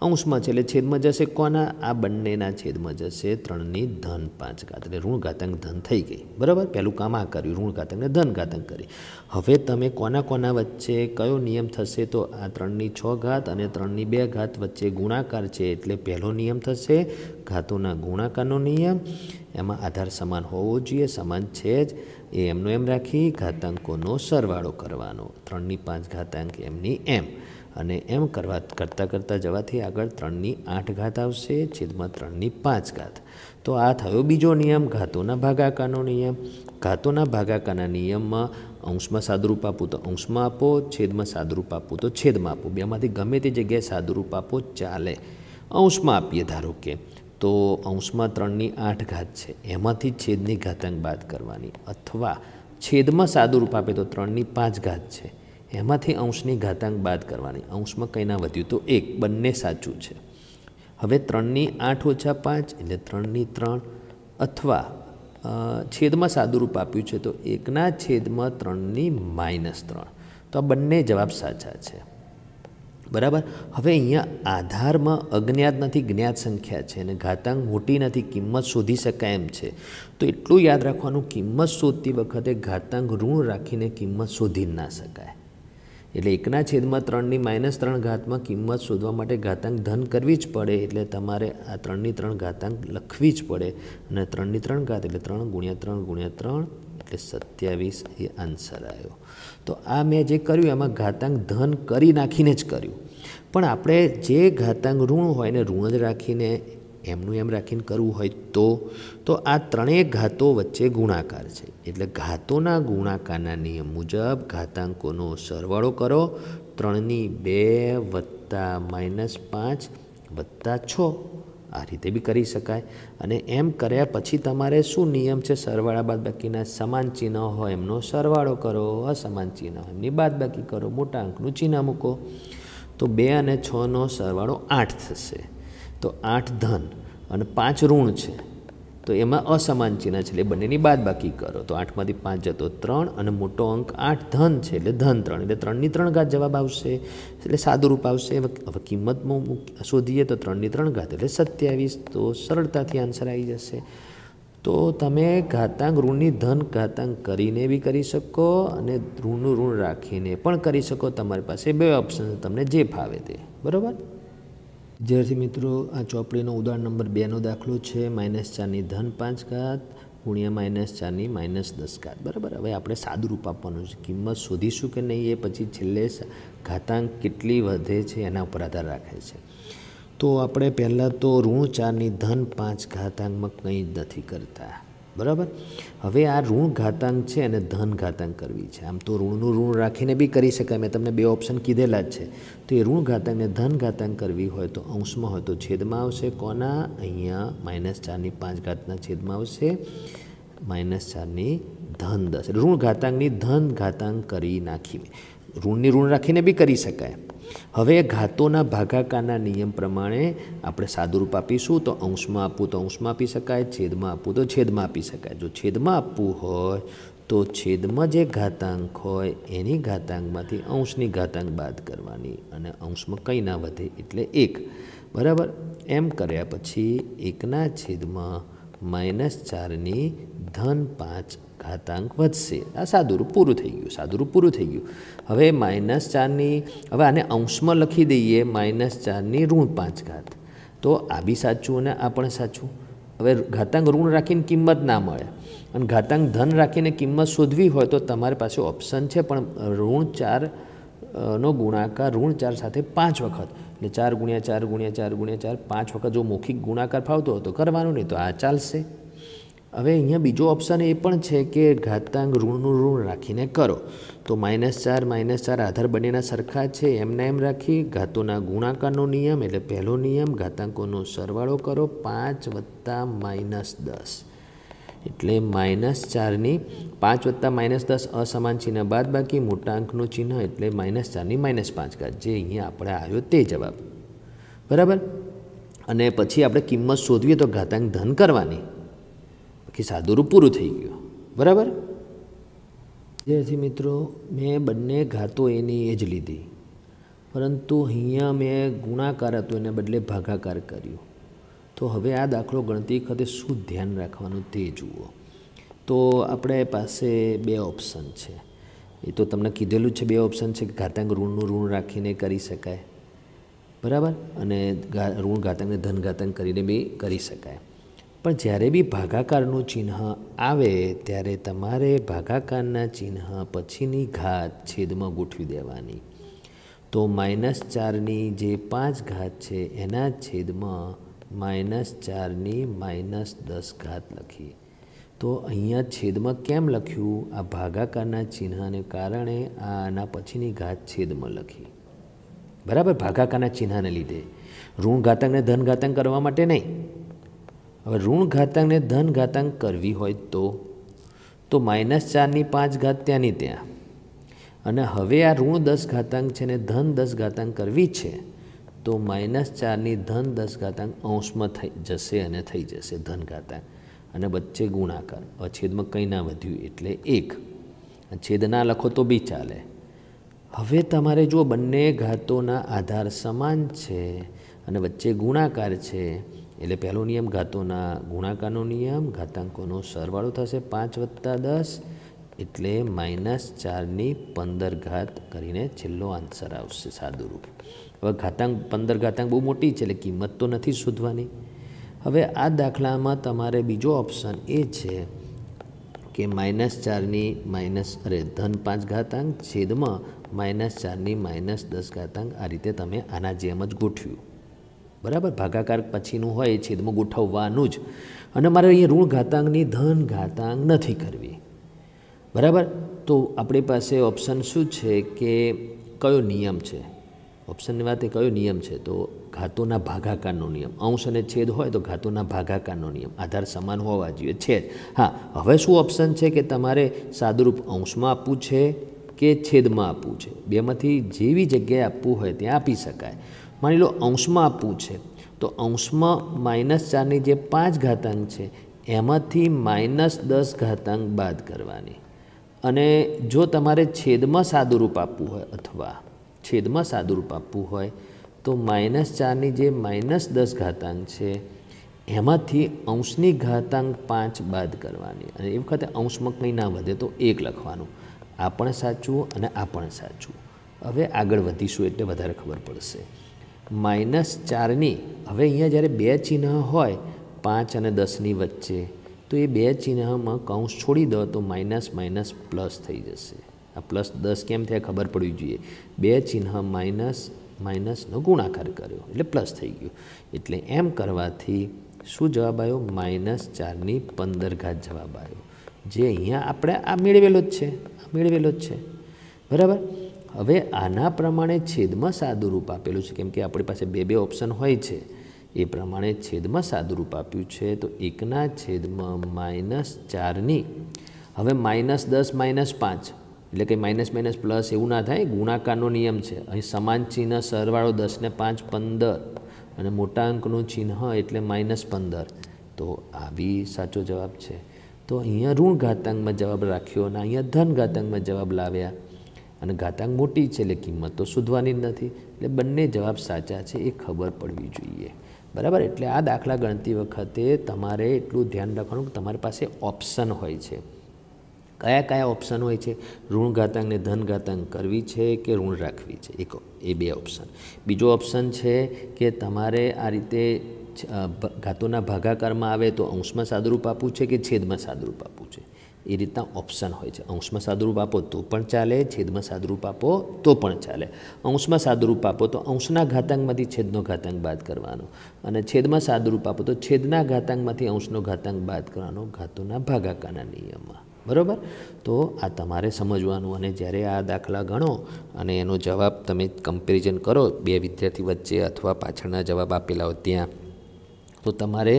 અંશમાં છે એટલે છેદમાં જશે કોના આ બંનેના છેદમાં જશે ત્રણની ધન પાંચ ઘાત એટલે ઋણઘાતંક ધન થઈ ગઈ બરાબર પહેલું કામ આ કર્યું ઋણઘાતંકને ધનઘાતંક કરી હવે તમે કોના કોના વચ્ચે કયો નિયમ થશે તો આ ત્રણની છ ઘાત અને ત્રણની બે ઘાત વચ્ચે ગુણાકાર છે એટલે પહેલો નિયમ થશે ઘાતોના ગુણાકારનો નિયમ એમાં આધાર સમાન હોવો જોઈએ સમાન છે જ એ એમનો એમ રાખી ઘાતાંકોનો સરવાળો કરવાનો ત્રણની પાંચ ઘાતાંક એમની એમ અને એમ કરવા કરતાં કરતાં જવાથી આગળ ત્રણની આઠ ઘાત આવશે છેદમાં ત્રણની પાંચ ઘાત તો આ થયો બીજો નિયમ ઘાતોના ભાગાકાનો નિયમ ઘાતોના ભાગાકાના નિયમમાં અંશમાં સાદુરૂપ આપું તો અંશમાં આપો છેદમાં સાદુરૂપ આપું તો છેદમાં આપો બેમાંથી ગમે તે જગ્યાએ સાદુરૂપ આપો ચાલે અંશમાં આપીએ ધારો કે તો અંશમાં ત્રણની આઠ ઘાત છે એમાંથી છેદની ઘાતાંક બાદ કરવાની અથવા છેદમાં સાદુરૂપ આપે તો ત્રણની પાંચ ઘાત છે એમાંથી અંશની ઘાતાંક બાદ કરવાની અંશમાં કંઈ ના વધ્યું તો એક બંને સાચું છે હવે ત્રણની આઠ ઓછા પાંચ એટલે ત્રણની ત્રણ અથવા છેદમાં સાદુરૂપ આપ્યું છે તો એકના છેદમાં ત્રણની માઇનસ ત્રણ તો આ બંને જવાબ સાચા છે બરાબર હવે અહીંયા આધારમાં અજ્ઞાત નથી જ્ઞાત સંખ્યા છે અને ઘાતાંક મોટી નથી કિંમત શોધી શકાય એમ છે તો એટલું યાદ રાખવાનું કિંમત શોધતી વખતે ઘાતાંક ઋણ રાખીને કિંમત શોધી ના શકાય એટલે એકના છેદમાં ત્રણની માઇનસ ત્રણ ઘાતમાં કિંમત શોધવા માટે ઘાતાંક ધન કરવી જ પડે એટલે તમારે આ ત્રણની ત્રણ ઘાતાંક લખવી જ પડે અને ત્રણની ત્રણ ઘાત એટલે ત્રણ ગુણ્યા ત્રણ ગુણ્યા ત્રણ એટલે સત્યાવીસ એ આન્સર આવ્યો તો આ મેં જે કર્યું એમાં ઘાતાંક ધન કરી નાખીને જ કર્યું પણ આપણે જે ઘાતાંક ઋણ હોય એને ઋણ જ રાખીને એમનું એમ રાખીને કરવું હોય તો તો આ ત્રણેય ઘાતો વચ્ચે ગુણાકાર છે એટલે ઘાતોના ગુણાકારના નિયમ મુજબ ઘાતાંકોનો સરવાળો કરો ત્રણની બે વત્તા માઇનસ પાંચ વત્તા છ આ રીતે બી કરી શકાય અને એમ કર્યા પછી તમારે શું નિયમ છે સરવાળા બાદબાકીના સમાન ચિહ્ન હોય એમનો સરવાળો કરો અસમાન ચિહ્ન હોય એમની બાદબાકી કરો મોટા અંકનું ચિહ્ન મૂકો તો બે અને છનો સરવાળો આઠ થશે તો આઠ ધન અને પાંચ ઋણ છે તો એમાં અસમાન ચિહ્ન છે એટલે બંનેની બાદબાકી કરો તો આઠમાંથી પાંચ જતો ત્રણ અને મોટો અંક આઠ ધન છે એટલે ધન ત્રણ એટલે ત્રણની ત્રણ ઘાત જવાબ આવશે એટલે સાદુરૂપ આવશે હવે કિંમતમાં શોધીએ તો ત્રણની ત્રણ ઘાત એટલે સત્યાવીસ તો સરળતાથી આન્સર આવી જશે તો તમે ઘાતાંક ઋણની ધન ઘાતાંક કરીને બી કરી શકો અને ઋણનું ઋણ રાખીને પણ કરી શકો તમારી પાસે બે ઓપ્શન તમને જે ફાવે તે બરાબર વિદ્યાર્થી મિત્રો આ ચોપડીનો ઉદાહરણ નંબર બેનો દાખલો છે માઇનસ ચારની ધન પાંચ ઘાત ગુણ્યા માઇનસ ચારની માઇનસ દસ ઘાત બરાબર હવે આપણે સાદુરૂપ આપવાનું છે કિંમત શોધીશું કે નહીં એ પછી છેલ્લે ઘાતાંક કેટલી વધે છે એના ઉપર આધાર રાખે છે તો આપણે પહેલાં તો ઋણ ચારની ધન પાંચ ઘાતાંકમાં કંઈ જ નથી કરતા બરાબર હવે આ ઋણ ઘાતાંક છે અને ધન ઘાતાંક કરવી છે આમ તો ઋણનું ઋણ રાખીને બી કરી શકાય મેં તમને બે ઓપ્શન કીધેલા જ છે તો એ ઋણ ઘાતાંકને ધન ઘાતાંક કરવી હોય તો અંશમાં હોય તો છેદમાં આવશે કોના અહીંયા માઇનસ ચારની પાંચ ઘાતના છેદમાં આવશે માઇનસ ચારની ધન દસ ઋણ ઘાતાંકની ધન ઘાતાંક કરી નાખી ઋણની ઋણ રાખીને બી કરી શકાય હવે ઘાતોના ભાગાકારના નિયમ પ્રમાણે આપણે સાદુરૂપ આપીશું તો અંશમાં આપવું તો અંશમાં આપી શકાય છેદમાં આપવું તો છેદમાં આપી શકાય જો છેદમાં આપવું હોય તો છેદમાં જે ઘાતાંક હોય એની ઘાતાંકમાંથી અંશની ઘાતાંક બાદ કરવાની અને અંશમાં કંઈ ના વધે એટલે એક બરાબર એમ કર્યા પછી એકના છેદમાં માઇનસ ચારની ધન પાંચ ઘાતાંક વધશે આ સાદુરૂપ પૂરું થઈ ગયું સાદુરૂપ પૂરું થઈ ગયું હવે માઇનસ ચારની હવે આને અંશમાં લખી દઈએ માઇનસ ચારની ઋણ પાંચ ઘાત તો આ બી સાચું અને આ પણ સાચું હવે ઘાતાંક ઋણ રાખીને કિંમત ના મળે અને ઘાતાંક ધન રાખીને કિંમત શોધવી હોય તો તમારી પાસે ઓપ્શન છે પણ ઋણ ચાર નો ગુણાકાર ઋણ ચાર સાથે પાંચ વખત એટલે ચાર ગુણ્યા ચાર ગુણ્યા ચાર ગુણ્યા ચાર પાંચ વખત જો મૌખિક ગુણાકાર ફાવતો હોય તો કરવાનો નહીં તો આ ચાલશે હવે અહીંયા બીજો ઓપ્શન એ પણ છે કે ઘાતાંક ઋણનું ઋણ રાખીને કરો તો માઇનસ ચાર માઇનસ ચાર આધાર બંનેના સરખા છે એમને એમ રાખી ઘાતોના ગુણાકારનો નિયમ એટલે પહેલો નિયમ ઘાતાંકોનો સરવાળો કરો પાંચ વત્તા માઇનસ દસ એટલે માઇનસ ચારની પાંચ વત્તા માઇનસ દસ અસમાન ચિહ્ન બાદ બાકી મોટા અંકનું ચિહ્ન એટલે માઇનસ ચારની માઇનસ પાંચ ઘાત જે અહીંયા આપણે આવ્યો તે જવાબ બરાબર અને પછી આપણે કિંમત શોધવીએ તો ઘાતાંક ધન કરવાની કે સાદુરૂપ પૂરું થઈ ગયું બરાબર જેથી મિત્રો મેં બંને ઘાતો એની એ જ લીધી પરંતુ અહીંયા મેં ગુણાકાર હતો એને બદલે ભાગાકાર કર્યું તો હવે આ દાખલો ગણતી વખતે શું ધ્યાન રાખવાનું તે જુઓ તો આપણે પાસે બે ઓપ્શન છે એ તો તમને કીધેલું છે બે ઓપ્શન છે કે ઘાતાંક ઋણનું ઋણ રાખીને કરી શકાય બરાબર અને ઋણ ઘાતાંકને ધન ઘાતાંક કરીને બી કરી શકાય પણ જ્યારે બી ભાગાકારનું ચિહ્ન આવે ત્યારે તમારે ભાગાકારના ચિહ્ન પછીની ઘાત છેદમાં ગોઠવી દેવાની તો માઇનસ ચારની જે પાંચ ઘાત છે એના છેદમાં માઇનસ ચારની માઇનસ દસ ઘાત લખી તો અહીંયા છેદમાં કેમ લખ્યું આ ભાગાકારના ચિહ્નને કારણે આના પછીની ઘાત છેદમાં લખી બરાબર ભાગાકારના ચિહ્નને લીધે ઋણ ઘાતકને ધન ઘાતક કરવા માટે નહીં હવે ઋણ ઘાતાંકને ધન ઘાતાંક કરવી હોય તો તો માઇનસ ચારની પાંચ ઘાત ત્યાંની ત્યાં અને હવે આ ઋણ દસ ઘાતાંક છે ને ધન દસ ઘાતાંક કરવી છે તો માઇનસ ચારની ધન દસ ઘાતાંક અંશમાં થઈ જશે અને થઈ જશે ધન ઘાતાંક અને વચ્ચે ગુણાકાર અછેદમાં કંઈ ના વધ્યું એટલે એક છેદ ના લખો તો બી ચાલે હવે તમારે જો બંને ઘાતોના આધાર સમાન છે અને વચ્ચે ગુણાકાર છે એટલે પહેલો નિયમ ઘાતોના ગુણાકારનો નિયમ ઘાતાંકોનો સરવાળો થશે પાંચ વત્તા દસ એટલે માઇનસ ચારની પંદર ઘાત કરીને છેલ્લો આન્સર આવશે સાદુરૂપ હવે ઘાતાંક પંદર ઘાતાંક બહુ મોટી છે એટલે કિંમત તો નથી શોધવાની હવે આ દાખલામાં તમારે બીજો ઓપ્શન એ છે કે માઇનસ ચારની માઇનસ અરે ધન પાંચ ઘાતાંક છેદમાં માઇનસ ચારની માઇનસ દસ ઘાતાંક આ રીતે તમે આના જેમ જ ગોઠવ્યું બરાબર ભાગાકાર પછીનું હોય છેદમાં ગોઠવવાનું જ અને મારે અહીંયા ઋણ ઘાતાંકની ધન ઘાતાંક નથી કરવી બરાબર તો આપણી પાસે ઓપ્શન શું છે કે કયો નિયમ છે ઓપ્શનની વાત એ કયો નિયમ છે તો ઘાતોના ભાગાકારનો નિયમ અંશ અને છેદ હોય તો ઘાતોના ભાગાકારનો નિયમ આધાર સમાન હોવા જોઈએ છે હા હવે શું ઓપ્શન છે કે તમારે સાદુરૂપ અંશમાં આપવું છે કે છેદમાં આપવું છે બેમાંથી જેવી જગ્યાએ આપવું હોય ત્યાં આપી શકાય માની લો અંશમાં આપવું છે તો અંશમાં માઇનસ ચારની જે પાંચ ઘાતાંક છે એમાંથી માઇનસ દસ ઘાતાંક બાદ કરવાની અને જો તમારે છેદમાં સાદુરૂપ આપવું હોય અથવા છેદમાં સાદુરૂપ આપવું હોય તો માઇનસ ચારની જે માઇનસ દસ ઘાતાંક છે એમાંથી અંશની ઘાતાંક પાંચ બાદ કરવાની અને એ વખતે અંશમાં કંઈ ના વધે તો એક લખવાનું આ પણ સાચું અને આ પણ સાચું હવે આગળ વધીશું એટલે વધારે ખબર પડશે માઇનસ ચારની હવે અહીંયા જ્યારે બે ચિહ્ન હોય પાંચ અને દસની વચ્ચે તો એ બે ચિહ્નમાં કૌંસ છોડી દો તો માઇનસ માઇનસ પ્લસ થઈ જશે આ પ્લસ દસ કેમ થયા ખબર પડવી જોઈએ બે ચિહ્ન માઇનસ માઇનસનો ગુણાકાર કર્યો એટલે પ્લસ થઈ ગયો એટલે એમ કરવાથી શું જવાબ આવ્યો માઇનસ ચારની પંદર ઘાત જવાબ આવ્યો જે અહીંયા આપણે આ મેળવેલો જ છે આ મેળવેલો જ છે બરાબર હવે આના પ્રમાણે છેદમાં સાદુરૂપ આપેલું છે કેમ કે આપણી પાસે બે બે ઓપ્શન હોય છે એ પ્રમાણે છેદમાં સાદુરૂપ આપ્યું છે તો એકના છેદમાં માઇનસ ચારની હવે માઇનસ દસ માઇનસ પાંચ એટલે કે માઇનસ માઇનસ પ્લસ એવું ના થાય ગુણાકારનો નિયમ છે અહીં સમાન ચિહ્ન સરવાળો દસને પાંચ પંદર અને મોટા અંકનું ચિહ્ન એટલે માઇનસ પંદર તો આ બી સાચો જવાબ છે તો અહીંયા ઋણ ઘાતાંકમાં જવાબ રાખ્યો અને અહીંયા ધન ઘાતાંકમાં જવાબ લાવ્યા અને ઘાતાંક મોટી છે એટલે કિંમત તો શોધવાની જ નથી એટલે બંને જવાબ સાચા છે એ ખબર પડવી જોઈએ બરાબર એટલે આ દાખલા ગણતી વખતે તમારે એટલું ધ્યાન રાખવાનું કે તમારી પાસે ઓપ્શન હોય છે કયા કયા ઓપ્શન હોય છે ઋણ ઘાતાંકને ધન ઘાતાંક કરવી છે કે ઋણ રાખવી છે એક એ બે ઓપ્શન બીજો ઓપ્શન છે કે તમારે આ રીતે ઘાતોના ભાગાકારમાં આવે તો અંશમાં સાદુરૂપ આપવું છે કે છેદમાં સાદુરૂપ આપવું છે એ રીતના ઓપ્શન હોય છે અંશમાં સાદુરૂપ આપો તો પણ ચાલે છેદમાં સાદુરૂપ આપો તો પણ ચાલે અંશમાં સાદુરૂપ આપો તો અંશના ઘાતાંકમાંથી છેદનો ઘાતાંક બાદ કરવાનો અને છેદમાં સાદુરૂપ આપો તો છેદના ઘાતાંકમાંથી અંશનો ઘાતાંક બાદ કરવાનો ઘાતોના ભાગાકાના નિયમમાં બરાબર તો આ તમારે સમજવાનું અને જ્યારે આ દાખલા ગણો અને એનો જવાબ તમે કમ્પેરિઝન કરો બે વિદ્યાર્થી વચ્ચે અથવા પાછળના જવાબ આપેલા હોય ત્યાં તો તમારે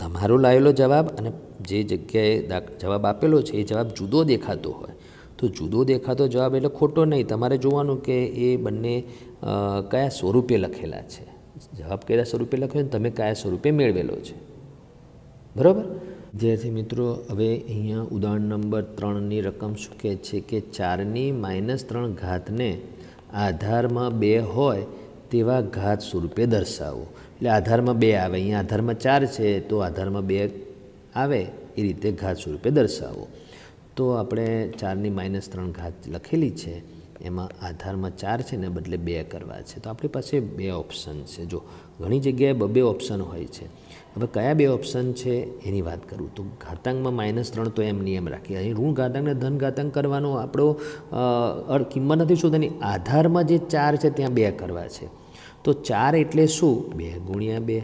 તમારો લાવેલો જવાબ અને જે જગ્યાએ જવાબ આપેલો છે એ જવાબ જુદો દેખાતો હોય તો જુદો દેખાતો જવાબ એટલે ખોટો નહીં તમારે જોવાનું કે એ બંને કયા સ્વરૂપે લખેલા છે જવાબ કયા સ્વરૂપે લખ્યો ને તમે કયા સ્વરૂપે મેળવેલો છે બરાબર વિદ્યાર્થી મિત્રો હવે અહીંયા ઉદાહરણ નંબર ત્રણની રકમ શું કહે છે કે ચારની માઇનસ ત્રણ ઘાતને આધારમાં બે હોય તેવા ઘાત સ્વરૂપે દર્શાવો એટલે આધારમાં બે આવે અહીંયા આધારમાં ચાર છે તો આધારમાં બે આવે એ રીતે ઘાત સ્વરૂપે દર્શાવો તો આપણે ચારની માઇનસ ત્રણ ઘાત લખેલી છે એમાં આધારમાં ચાર છે ને બદલે બે કરવા છે તો આપણી પાસે બે ઓપ્શન છે જો ઘણી જગ્યાએ બબે ઓપ્શન હોય છે હવે કયા બે ઓપ્શન છે એની વાત કરું તો ઘાતાંકમાં માઇનસ ત્રણ તો એમ નિયમ રાખીએ અહીં ઋણ ઘાતાંકને ધન ઘાતાંક કરવાનો આપણો કિંમત નથી શોધવાની આધારમાં જે ચાર છે ત્યાં બે કરવા છે તો ચાર એટલે શું બે ગુણ્યા બે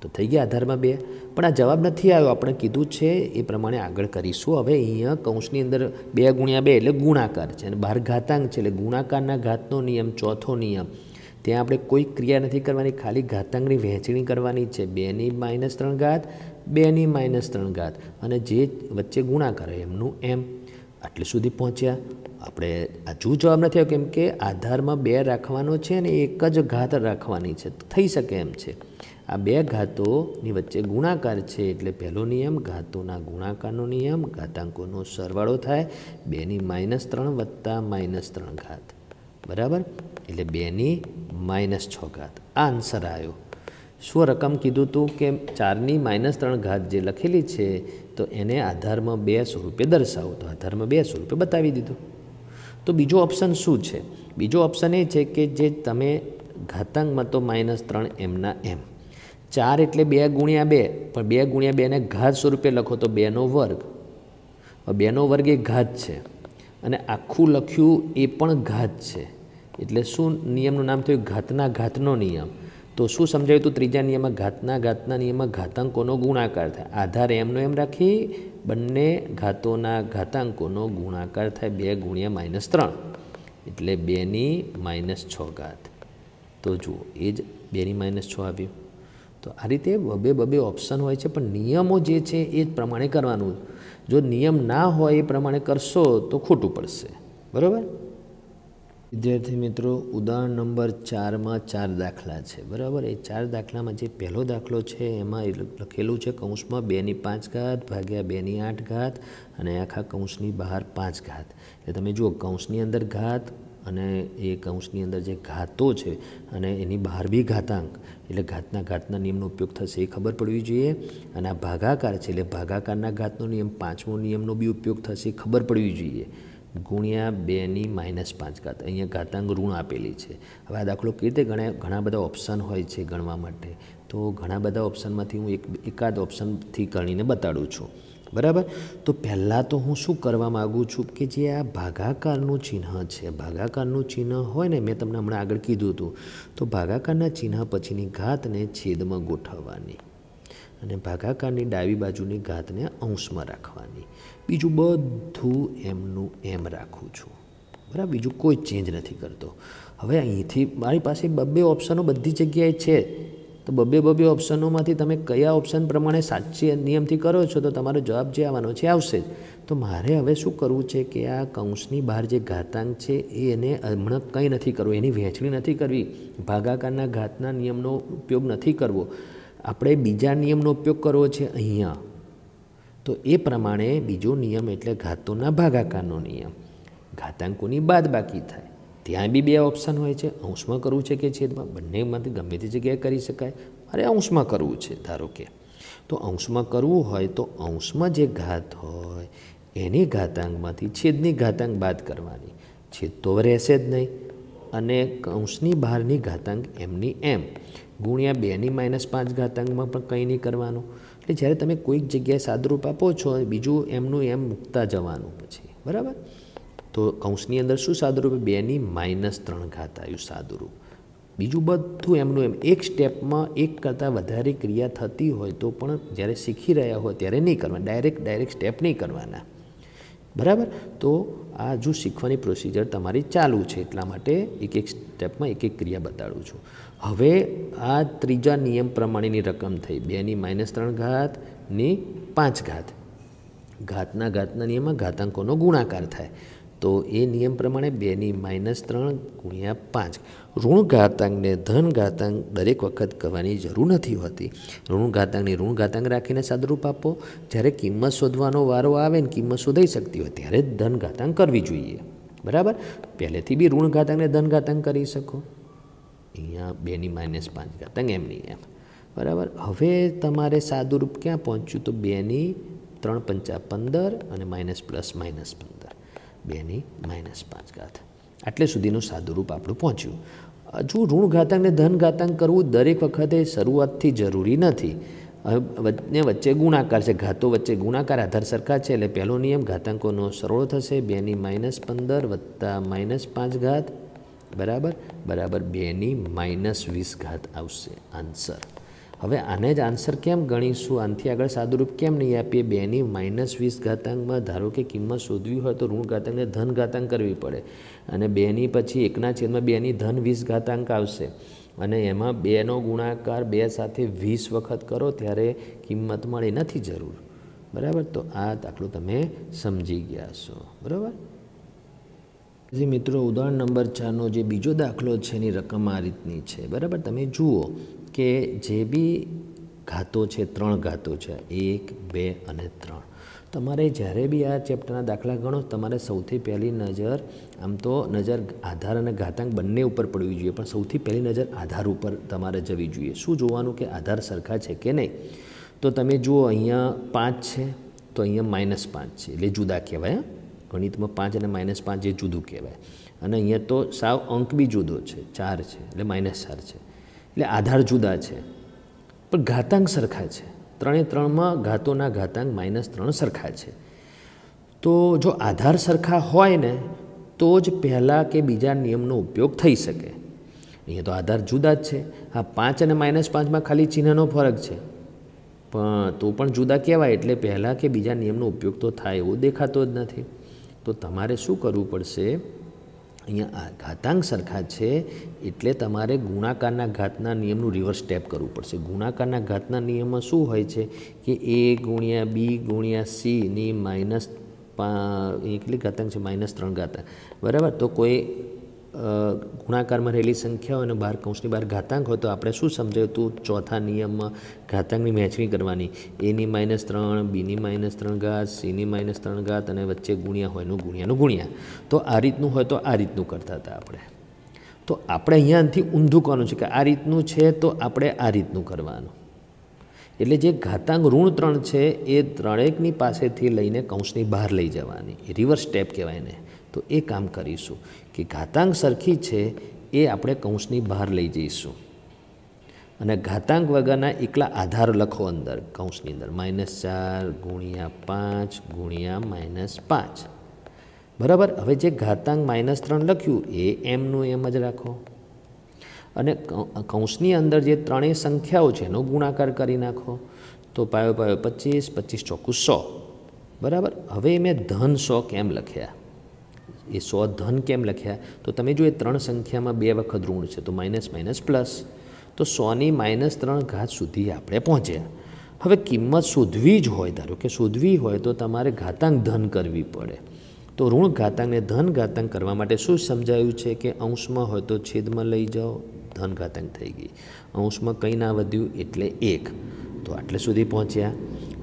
તો થઈ ગયા આધારમાં બે પણ આ જવાબ નથી આવ્યો આપણે કીધું છે એ પ્રમાણે આગળ કરીશું હવે અહીંયા કૌંસની અંદર બે ગુણ્યા બે એટલે ગુણાકાર છે અને બહાર ઘાતાંક છે એટલે ગુણાકારના ઘાતનો નિયમ ચોથો નિયમ ત્યાં આપણે કોઈ ક્રિયા નથી કરવાની ખાલી ઘાતાંકની વહેંચણી કરવાની છે બેની માઇનસ ત્રણ ઘાત બેની માઇનસ ત્રણ ઘાત અને જે વચ્ચે ગુણાકાર એમનું એમ આટલે સુધી પહોંચ્યા આપણે હજુ જવાબ નથી આવ્યો કેમ કે આધારમાં બે રાખવાનો છે અને એક જ ઘાત રાખવાની છે થઈ શકે એમ છે આ બે ઘાતોની વચ્ચે ગુણાકાર છે એટલે પહેલો નિયમ ઘાતોના ગુણાકારનો નિયમ ઘાતાંકોનો સરવાળો થાય બેની માઇનસ ત્રણ વત્તા માઇનસ ત્રણ ઘાત બરાબર એટલે બેની માઇનસ છ ઘાત આ આન્સર આવ્યો શું રકમ કીધું હતું કે ચારની માઇનસ ત્રણ ઘાત જે લખેલી છે તો એને આધારમાં બે સ્વરૂપે દર્શાવો તો આધારમાં બે સ્વરૂપે બતાવી દીધું તો બીજો ઓપ્શન શું છે બીજો ઓપ્શન એ છે કે જે તમે ઘાતાંકમાં તો માઇનસ ત્રણ એમના એમ ચાર એટલે બે ગુણ્યા બે પણ બે ગુણ્યા બેને ઘાત સ્વરૂપે લખો તો બેનો વર્ગ બેનો વર્ગ એ ઘાત છે અને આખું લખ્યું એ પણ ઘાત છે એટલે શું નિયમનું નામ થયું ઘાતના ઘાતનો નિયમ તો શું સમજાયું હતું ત્રીજા નિયમમાં ઘાતના ઘાતના નિયમમાં ઘાતાંકોનો ગુણાકાર થાય આધાર એમનો એમ રાખી બંને ઘાતોના ઘાતાંકોનો ગુણાકાર થાય બે ગુણ્યા માઇનસ ત્રણ એટલે બેની માઇનસ છ ઘાત તો જુઓ એ જ બેની માઇનસ છ આવ્યું તો આ રીતે બબે બબે ઓપ્શન હોય છે પણ નિયમો જે છે એ જ પ્રમાણે કરવાનું જો નિયમ ના હોય એ પ્રમાણે કરશો તો ખોટું પડશે બરાબર વિદ્યાર્થી મિત્રો ઉદાહરણ નંબર ચારમાં ચાર દાખલા છે બરાબર એ ચાર દાખલામાં જે પહેલો દાખલો છે એમાં લખેલું છે કૌંસમાં બેની પાંચ ઘાત ભાગ્યા બેની આઠ ઘાત અને આખા કૌંસની બહાર પાંચ ઘાત એટલે તમે જુઓ કૌંસની અંદર ઘાત અને એ કૌંસની અંદર જે ઘાતો છે અને એની બહાર બી ઘાતાંક એટલે ઘાતના ઘાતના નિયમનો ઉપયોગ થશે એ ખબર પડવી જોઈએ અને આ ભાગાકાર છે એટલે ભાગાકારના ઘાતનો નિયમ પાંચમો નિયમનો બી ઉપયોગ થશે એ ખબર પડવી જોઈએ ગુણ્યા બેની માઇનસ પાંચ ઘાત અહીંયા ઘાતાંક ઋણ આપેલી છે હવે આ દાખલો કેવી રીતે ગણે ઘણા બધા ઓપ્શન હોય છે ગણવા માટે તો ઘણા બધા ઓપ્શનમાંથી હું એક એકાદ ઓપ્શનથી ગણીને બતાડું છું બરાબર તો પહેલાં તો હું શું કરવા માગું છું કે જે આ ભાગાકારનું ચિહ્ન છે ભાગાકારનું ચિહ્ન હોય ને મેં તમને હમણાં આગળ કીધું હતું તો ભાગાકારના ચિહ્ન પછીની ઘાતને છેદમાં ગોઠવવાની અને ભાગાકારની ડાબી બાજુની ઘાતને અંશમાં રાખવાની બીજું બધું એમનું એમ રાખું છું બરાબર બીજું કોઈ ચેન્જ નથી કરતો હવે અહીંથી મારી પાસે બબ્બે ઓપ્શનો બધી જગ્યાએ છે તો બબ્બે બબ્બે ઓપ્શનોમાંથી તમે કયા ઓપ્શન પ્રમાણે સાચી નિયમથી કરો છો તો તમારો જવાબ જે આવવાનો છે આવશે જ તો મારે હવે શું કરવું છે કે આ કૌંસની બહાર જે ઘાતાંક છે એ એને હમણાં કંઈ નથી કરવું એની વહેંચણી નથી કરવી ભાગાકારના ઘાતના નિયમનો ઉપયોગ નથી કરવો આપણે બીજા નિયમનો ઉપયોગ કરવો છે અહીંયા તો એ પ્રમાણે બીજો નિયમ એટલે ઘાતોના ભાગાકારનો નિયમ ઘાતાંકોની બાદબાકી થાય ત્યાં બી બે ઓપ્શન હોય છે અંશમાં કરવું છે કે છેદમાં બંનેમાંથી ગમે તે જગ્યાએ કરી શકાય મારે અંશમાં કરવું છે ધારો કે તો અંશમાં કરવું હોય તો અંશમાં જે ઘાત હોય એની ઘાતાંકમાંથી છેદની ઘાતાંક બાદ કરવાની છેદ તો રહેશે જ નહીં અને અંશની બહારની ઘાતાંક એમની એમ ગુણ્યા બેની માઇનસ પાંચ ઘાતાંકમાં પણ કંઈ નહીં કરવાનું એટલે જ્યારે તમે કોઈક જગ્યાએ સાદરૂપ આપો છો બીજું એમનું એમ મૂકતા જવાનું પછી બરાબર તો કૌંસની અંદર શું સાદુરૂપ બેની માઇનસ ત્રણ ઘાત આવ્યું સાદુરૂપ બીજું બધું એમનું એમ એક સ્ટેપમાં એક કરતાં વધારે ક્રિયા થતી હોય તો પણ જ્યારે શીખી રહ્યા હોય ત્યારે નહીં કરવાના ડાયરેક્ટ ડાયરેક્ટ સ્ટેપ નહીં કરવાના બરાબર તો આ જો શીખવાની પ્રોસિજર તમારી ચાલુ છે એટલા માટે એક એક સ્ટેપમાં એક એક ક્રિયા બતાડું છું હવે આ ત્રીજા નિયમ પ્રમાણેની રકમ થઈ બેની માઇનસ ત્રણ ઘાતની પાંચ ઘાત ઘાતના ઘાતના નિયમમાં ઘાતાંકોનો ગુણાકાર થાય તો એ નિયમ પ્રમાણે બેની માઇનસ ત્રણ ગુણ્યા પાંચ ઋણ ઘાતાંકને ધન ઘાતાંક દરેક વખત કહેવાની જરૂર નથી હોતી ઋણ ઘાતાંકની ઋણ ઘાતાંક રાખીને સાદરૂપ આપો જ્યારે કિંમત શોધવાનો વારો આવે ને કિંમત શોધાઈ શકતી હોય ત્યારે ધન ઘાતાંક કરવી જોઈએ બરાબર પહેલેથી બી ઋણ ઘાતાંકને ધન ઘાતાંક કરી શકો અહીંયા બેની માઇનસ પાંચ ઘાતક એમની એમ બરાબર હવે તમારે સાદુરૂપ ક્યાં પહોંચ્યું તો બેની ત્રણ પંચા પંદર અને માઇનસ પ્લસ માઇનસ પંદર બેની માઇનસ પાંચ ઘાત આટલે સુધીનું સાદુરૂપ આપણું પહોંચ્યું હજુ ધન ધનઘાતાંક કરવું દરેક વખતે શરૂઆતથી જરૂરી નથી ને વચ્ચે ગુણાકાર છે ઘાતો વચ્ચે ગુણાકાર આધાર સરખા છે એટલે પહેલો નિયમ ઘાતાંકોનો સરળ થશે બેની માઇનસ પંદર વત્તા માઇનસ પાંચ ઘાત બરાબર બરાબર બેની માઇનસ વીસ ઘાત આવશે આન્સર હવે આને જ આન્સર કેમ ગણીશું આનાથી આગળ સાદુરૂપ કેમ નહીં આપીએ બેની માઇનસ વીસ ઘાતાંકમાં ધારો કે કિંમત શોધવી હોય તો ઋણ ઘાતાંકને ધન ઘાતાંક કરવી પડે અને બેની પછી એકના છેદમાં બેની ધન વીસ ઘાતાંક આવશે અને એમાં બેનો ગુણાકાર બે સાથે વીસ વખત કરો ત્યારે કિંમત મળે નથી જરૂર બરાબર તો આ દાખલો તમે સમજી ગયા છો બરાબર તેથી મિત્રો ઉદાહરણ નંબર ચારનો જે બીજો દાખલો છે એની રકમ આ રીતની છે બરાબર તમે જુઓ કે જે બી ઘાતો છે ત્રણ ઘાતો છે એક બે અને ત્રણ તમારે જ્યારે બી આ ચેપ્ટરના દાખલા ગણો તમારે સૌથી પહેલી નજર આમ તો નજર આધાર અને ઘાતાંક બંને ઉપર પડવી જોઈએ પણ સૌથી પહેલી નજર આધાર ઉપર તમારે જવી જોઈએ શું જોવાનું કે આધાર સરખા છે કે નહીં તો તમે જુઓ અહીંયા પાંચ છે તો અહીંયા માઇનસ પાંચ છે એટલે જુદા કહેવાય હા ગણિતમાં પાંચ અને માઇનસ પાંચ એ જુદું કહેવાય અને અહીંયા તો સાવ અંક બી જુદો છે ચાર છે એટલે માઇનસ ચાર છે એટલે આધાર જુદા છે પણ ઘાતાંક સરખા છે ત્રણે ત્રણમાં ઘાતોના ઘાતાંક માઇનસ ત્રણ સરખા છે તો જો આધાર સરખા હોય ને તો જ પહેલાં કે બીજા નિયમનો ઉપયોગ થઈ શકે અહીંયા તો આધાર જુદા જ છે હા પાંચ અને માઇનસ પાંચમાં ખાલી ચિહ્નનો ફરક છે પણ તો પણ જુદા કહેવાય એટલે પહેલાં કે બીજા નિયમનો ઉપયોગ તો થાય એવો દેખાતો જ નથી તો તમારે શું કરવું પડશે અહીંયા આ ઘાતાંક સરખા છે એટલે તમારે ગુણાકારના ઘાતના નિયમનું રિવર્સ સ્ટેપ કરવું પડશે ગુણાકારના ઘાતના નિયમમાં શું હોય છે કે એ ગુણ્યા બી ગુણ્યા સીની માઇનસ પા એકલી ઘાતાંક છે માઇનસ ત્રણ ઘાતા બરાબર તો કોઈ ગુણાકારમાં રહેલી સંખ્યાઓ અને બહાર કૌંસની બહાર ઘાતાંક હોય તો આપણે શું સમજાયું તું ચોથા નિયમમાં ઘાતાંકની વહેંચણી કરવાની એની માઇનસ ત્રણ બીની માઇનસ ત્રણ ઘાત સીની માઇનસ ત્રણ ઘાત અને વચ્ચે ગુણ્યા હોયનું ગુણ્યાનું ગુણ્યા તો આ રીતનું હોય તો આ રીતનું કરતા હતા આપણે તો આપણે અહીંયાથી ઊંધું કરવાનું છે કે આ રીતનું છે તો આપણે આ રીતનું કરવાનું એટલે જે ઘાતાંક ઋણ ત્રણ છે એ ત્રણેકની પાસેથી લઈને કૌંસની બહાર લઈ જવાની રિવર્સ સ્ટેપ કહેવાય ને તો એ કામ કરીશું કે ઘાતાંક સરખી છે એ આપણે કૌંસની બહાર લઈ જઈશું અને ઘાતાંક વગરના એકલા આધાર લખો અંદર કૌંસની અંદર માઇનસ ચાર ગુણ્યા પાંચ ગુણ્યા માઇનસ પાંચ બરાબર હવે જે ઘાતાંક માઇનસ ત્રણ લખ્યું એ એમનું એમ જ રાખો અને કૌંસની અંદર જે ત્રણેય સંખ્યાઓ છે એનો ગુણાકાર કરી નાખો તો પાયો પાયો પચીસ પચીસ ચોખ્ખું સો બરાબર હવે મેં ધન સો કેમ લખ્યા એ સો ધન કેમ લખ્યા તો તમે જો એ ત્રણ સંખ્યામાં બે વખત ઋણ છે તો માઇનસ માઇનસ પ્લસ તો સોની માઇનસ ત્રણ ઘાત સુધી આપણે પહોંચ્યા હવે કિંમત શોધવી જ હોય ધારો કે શોધવી હોય તો તમારે ઘાતાંક ધન કરવી પડે તો ઋણ ઘાતાંકને ધન ઘાતાંક કરવા માટે શું સમજાયું છે કે અંશમાં હોય તો છેદમાં લઈ જાઓ ધન ઘાતાંક થઈ ગઈ અંશમાં કંઈ ના વધ્યું એટલે એક તો આટલે સુધી પહોંચ્યા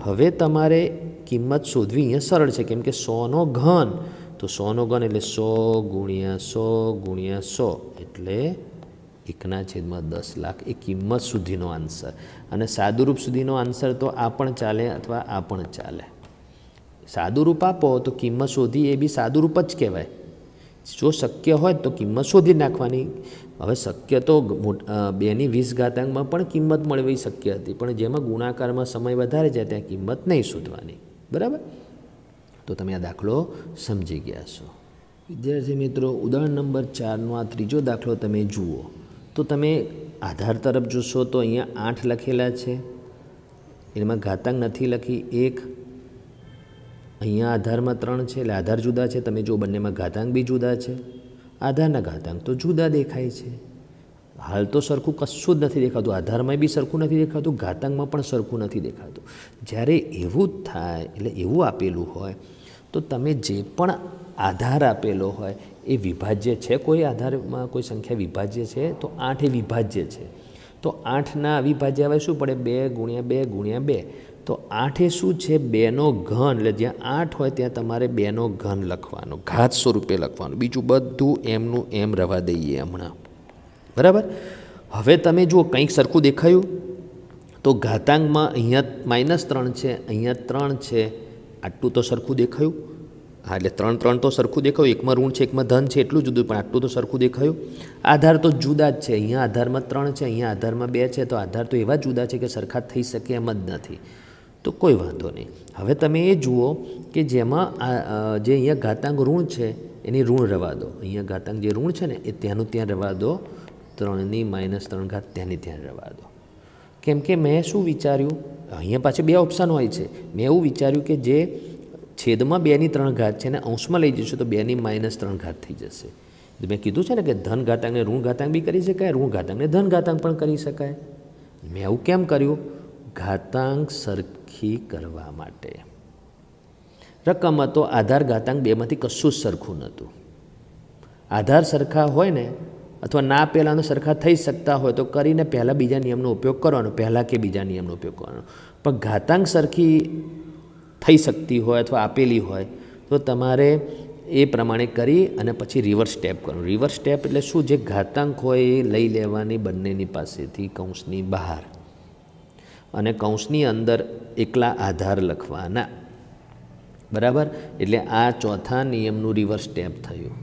હવે તમારે કિંમત શોધવી અહીંયા સરળ છે કેમ કે સોનો ઘન તો સોનો ગણ એટલે સો ગુણ્યા સો ગુણ્યા સો એટલે એકના છેદમાં દસ લાખ એ કિંમત સુધીનો આન્સર અને સાદુરૂપ સુધીનો આન્સર તો આ પણ ચાલે અથવા આ પણ ચાલે સાદુરૂપ આપો તો કિંમત શોધી એ બી સાદુરૂપ જ કહેવાય જો શક્ય હોય તો કિંમત શોધી નાખવાની હવે શક્ય તો બેની વીસ ઘાતાંકમાં પણ કિંમત મળવી શક્ય હતી પણ જેમાં ગુણાકારમાં સમય વધારે જાય ત્યાં કિંમત નહીં શોધવાની બરાબર તો તમે આ દાખલો સમજી ગયા છો વિદ્યાર્થી મિત્રો ઉદાહરણ નંબર ચારનો આ ત્રીજો દાખલો તમે જુઓ તો તમે આધાર તરફ જોશો તો અહીંયા આઠ લખેલા છે એમાં ઘાતાંક નથી લખી એક અહીંયા આધારમાં ત્રણ છે એટલે આધાર જુદા છે તમે જો બંનેમાં ઘાતાંક બી જુદા છે આધારના ઘાતાંક તો જુદા દેખાય છે હાલ તો સરખું કશું જ નથી દેખાતું આધારમાં બી સરખું નથી દેખાતું ઘાતાંકમાં પણ સરખું નથી દેખાતું જ્યારે એવું જ થાય એટલે એવું આપેલું હોય તો તમે જે પણ આધાર આપેલો હોય એ વિભાજ્ય છે કોઈ આધારમાં કોઈ સંખ્યા વિભાજ્ય છે તો આઠ એ વિભાજ્ય છે તો આઠના અવિભાજ્ય હવે શું પડે બે ગુણ્યા બે ગુણ્યા બે તો આઠે શું છે બેનો ઘન એટલે જ્યાં આઠ હોય ત્યાં તમારે બેનો ઘન લખવાનો ઘાત સ્વરૂપે લખવાનું બીજું બધું એમનું એમ રવા દઈએ હમણાં બરાબર હવે તમે જુઓ કંઈક સરખું દેખાયું તો ઘાતાંકમાં અહીંયા માઇનસ ત્રણ છે અહીંયા ત્રણ છે આટલું તો સરખું દેખાયું હા એટલે ત્રણ ત્રણ તો સરખું દેખાયું એકમાં ઋણ છે એકમાં ધન છે એટલું જુદું પણ આટલું તો સરખું દેખાયું આધાર તો જુદા જ છે અહીંયા આધારમાં ત્રણ છે અહીંયા આધારમાં બે છે તો આધાર તો એવા જુદા છે કે સરખા થઈ શકે એમ જ નથી તો કોઈ વાંધો નહીં હવે તમે એ જુઓ કે જેમાં જે અહીંયા ઘાતાંક ઋણ છે એની ઋણ રવા દો અહીંયા ઘાતાંક જે ઋણ છે ને એ ત્યાંનું ત્યાં રવા દો ત્રણની માઇનસ ત્રણ ઘાત ત્યાંની ત્યાં રવા દો કેમ કે મેં શું વિચાર્યું અહીંયા પાછે બે ઓપ્શન હોય છે મેં એવું વિચાર્યું કે જે છેદમાં બેની ત્રણ ઘાત છે ને અંશમાં લઈ જઈશું તો બેની માઇનસ ત્રણ ઘાત થઈ જશે મેં કીધું છે ને કે ધન ઘાતાંકને ઋણ ઘાતાંક બી કરી શકાય ઋણ ઘાતાંકને ધન ઘાતાંક પણ કરી શકાય મેં આવું કેમ કર્યું ઘાતાંક સરખી કરવા માટે રકમ હતો આધાર ઘાતાંક બેમાંથી કશું જ સરખું નહોતું આધાર સરખા હોય ને અથવા ના પહેલાંનો સરખા થઈ શકતા હોય તો કરીને પહેલાં બીજા નિયમનો ઉપયોગ કરવાનો પહેલાં કે બીજા નિયમનો ઉપયોગ કરવાનો પણ ઘાતાંક સરખી થઈ શકતી હોય અથવા આપેલી હોય તો તમારે એ પ્રમાણે કરી અને પછી રિવર્સ સ્ટેપ કરવું રિવર્સ સ્ટેપ એટલે શું જે ઘાતાંક હોય એ લઈ લેવાની બંનેની પાસેથી કૌંસની બહાર અને કૌંસની અંદર એકલા આધાર લખવાના બરાબર એટલે આ ચોથા નિયમનું રિવર્સ સ્ટેપ થયું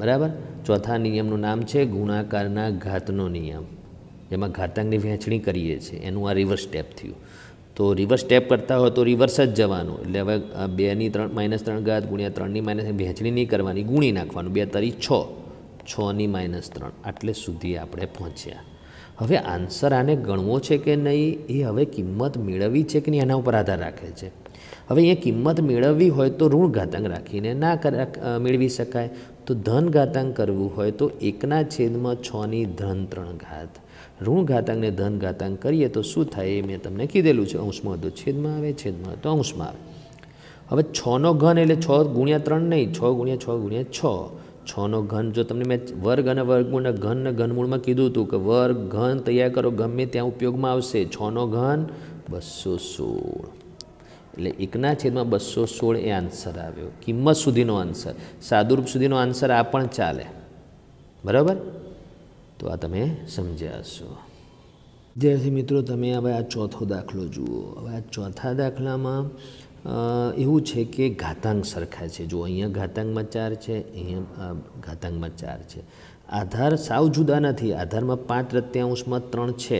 બરાબર ચોથા નિયમનું નામ છે ગુણાકારના ઘાતનો નિયમ જેમાં ઘાતાંકની વહેંચણી કરીએ છીએ એનું આ રિવર્સ સ્ટેપ થયું તો રિવર્સ સ્ટેપ કરતા હોય તો રિવર્સ જ જવાનું એટલે હવે બેની ત્રણ માઇનસ ત્રણ ઘાત ગુણ્યા ત્રણની માઇનસ વહેંચણી નહીં કરવાની ગુણી નાખવાનું બે તરી છ છની માઇનસ ત્રણ આટલે સુધી આપણે પહોંચ્યા હવે આન્સર આને ગણવો છે કે નહીં એ હવે કિંમત મેળવવી છે કે નહીં એના ઉપર આધાર રાખે છે હવે અહીંયા કિંમત મેળવવી હોય તો ઋણ ઘાતાંક રાખીને ના મેળવી શકાય તો ધન ઘાતાંક કરવું હોય તો એકના છેદમાં છની ધન ત્રણ ઘાત ઋણ ઘાતાંકને ધન ઘાતાંક કરીએ તો શું થાય એ મેં તમને કીધેલું છે અંશમાં તો છેદમાં આવે છેદમાં તો અંશમાં આવે હવે છનો ઘન એટલે છ ગુણ્યા ત્રણ નહીં છ ગુણ્યા છ ગુણ્યા છ છનો ઘન જો તમને મેં વર્ગ અને વર્ગમૂળ અને ઘન અને ઘનમૂળમાં કીધું હતું કે વર્ગ ઘન તૈયાર કરો ગમે ત્યાં ઉપયોગમાં આવશે છનો ઘન બસો સોળ એટલે એકના છેદમાં બસો સોળ એ આન્સર આવ્યો કિંમત સુધીનો આન્સર સાદુરૂપ સુધીનો આન્સર આ પણ ચાલે બરાબર તો આ તમે સમજ્યા હશો વિદ્યાર્થી મિત્રો તમે હવે આ ચોથો દાખલો જુઓ હવે આ ચોથા દાખલામાં એવું છે કે ઘાતાંક સરખા છે જો અહીંયા ઘાતાંકમાં ચાર છે અહીંયા ઘાતાંકમાં ચાર છે આધાર સાવ જુદા નથી આધારમાં પાંચ પ્રત્યાંશમાં ત્રણ છે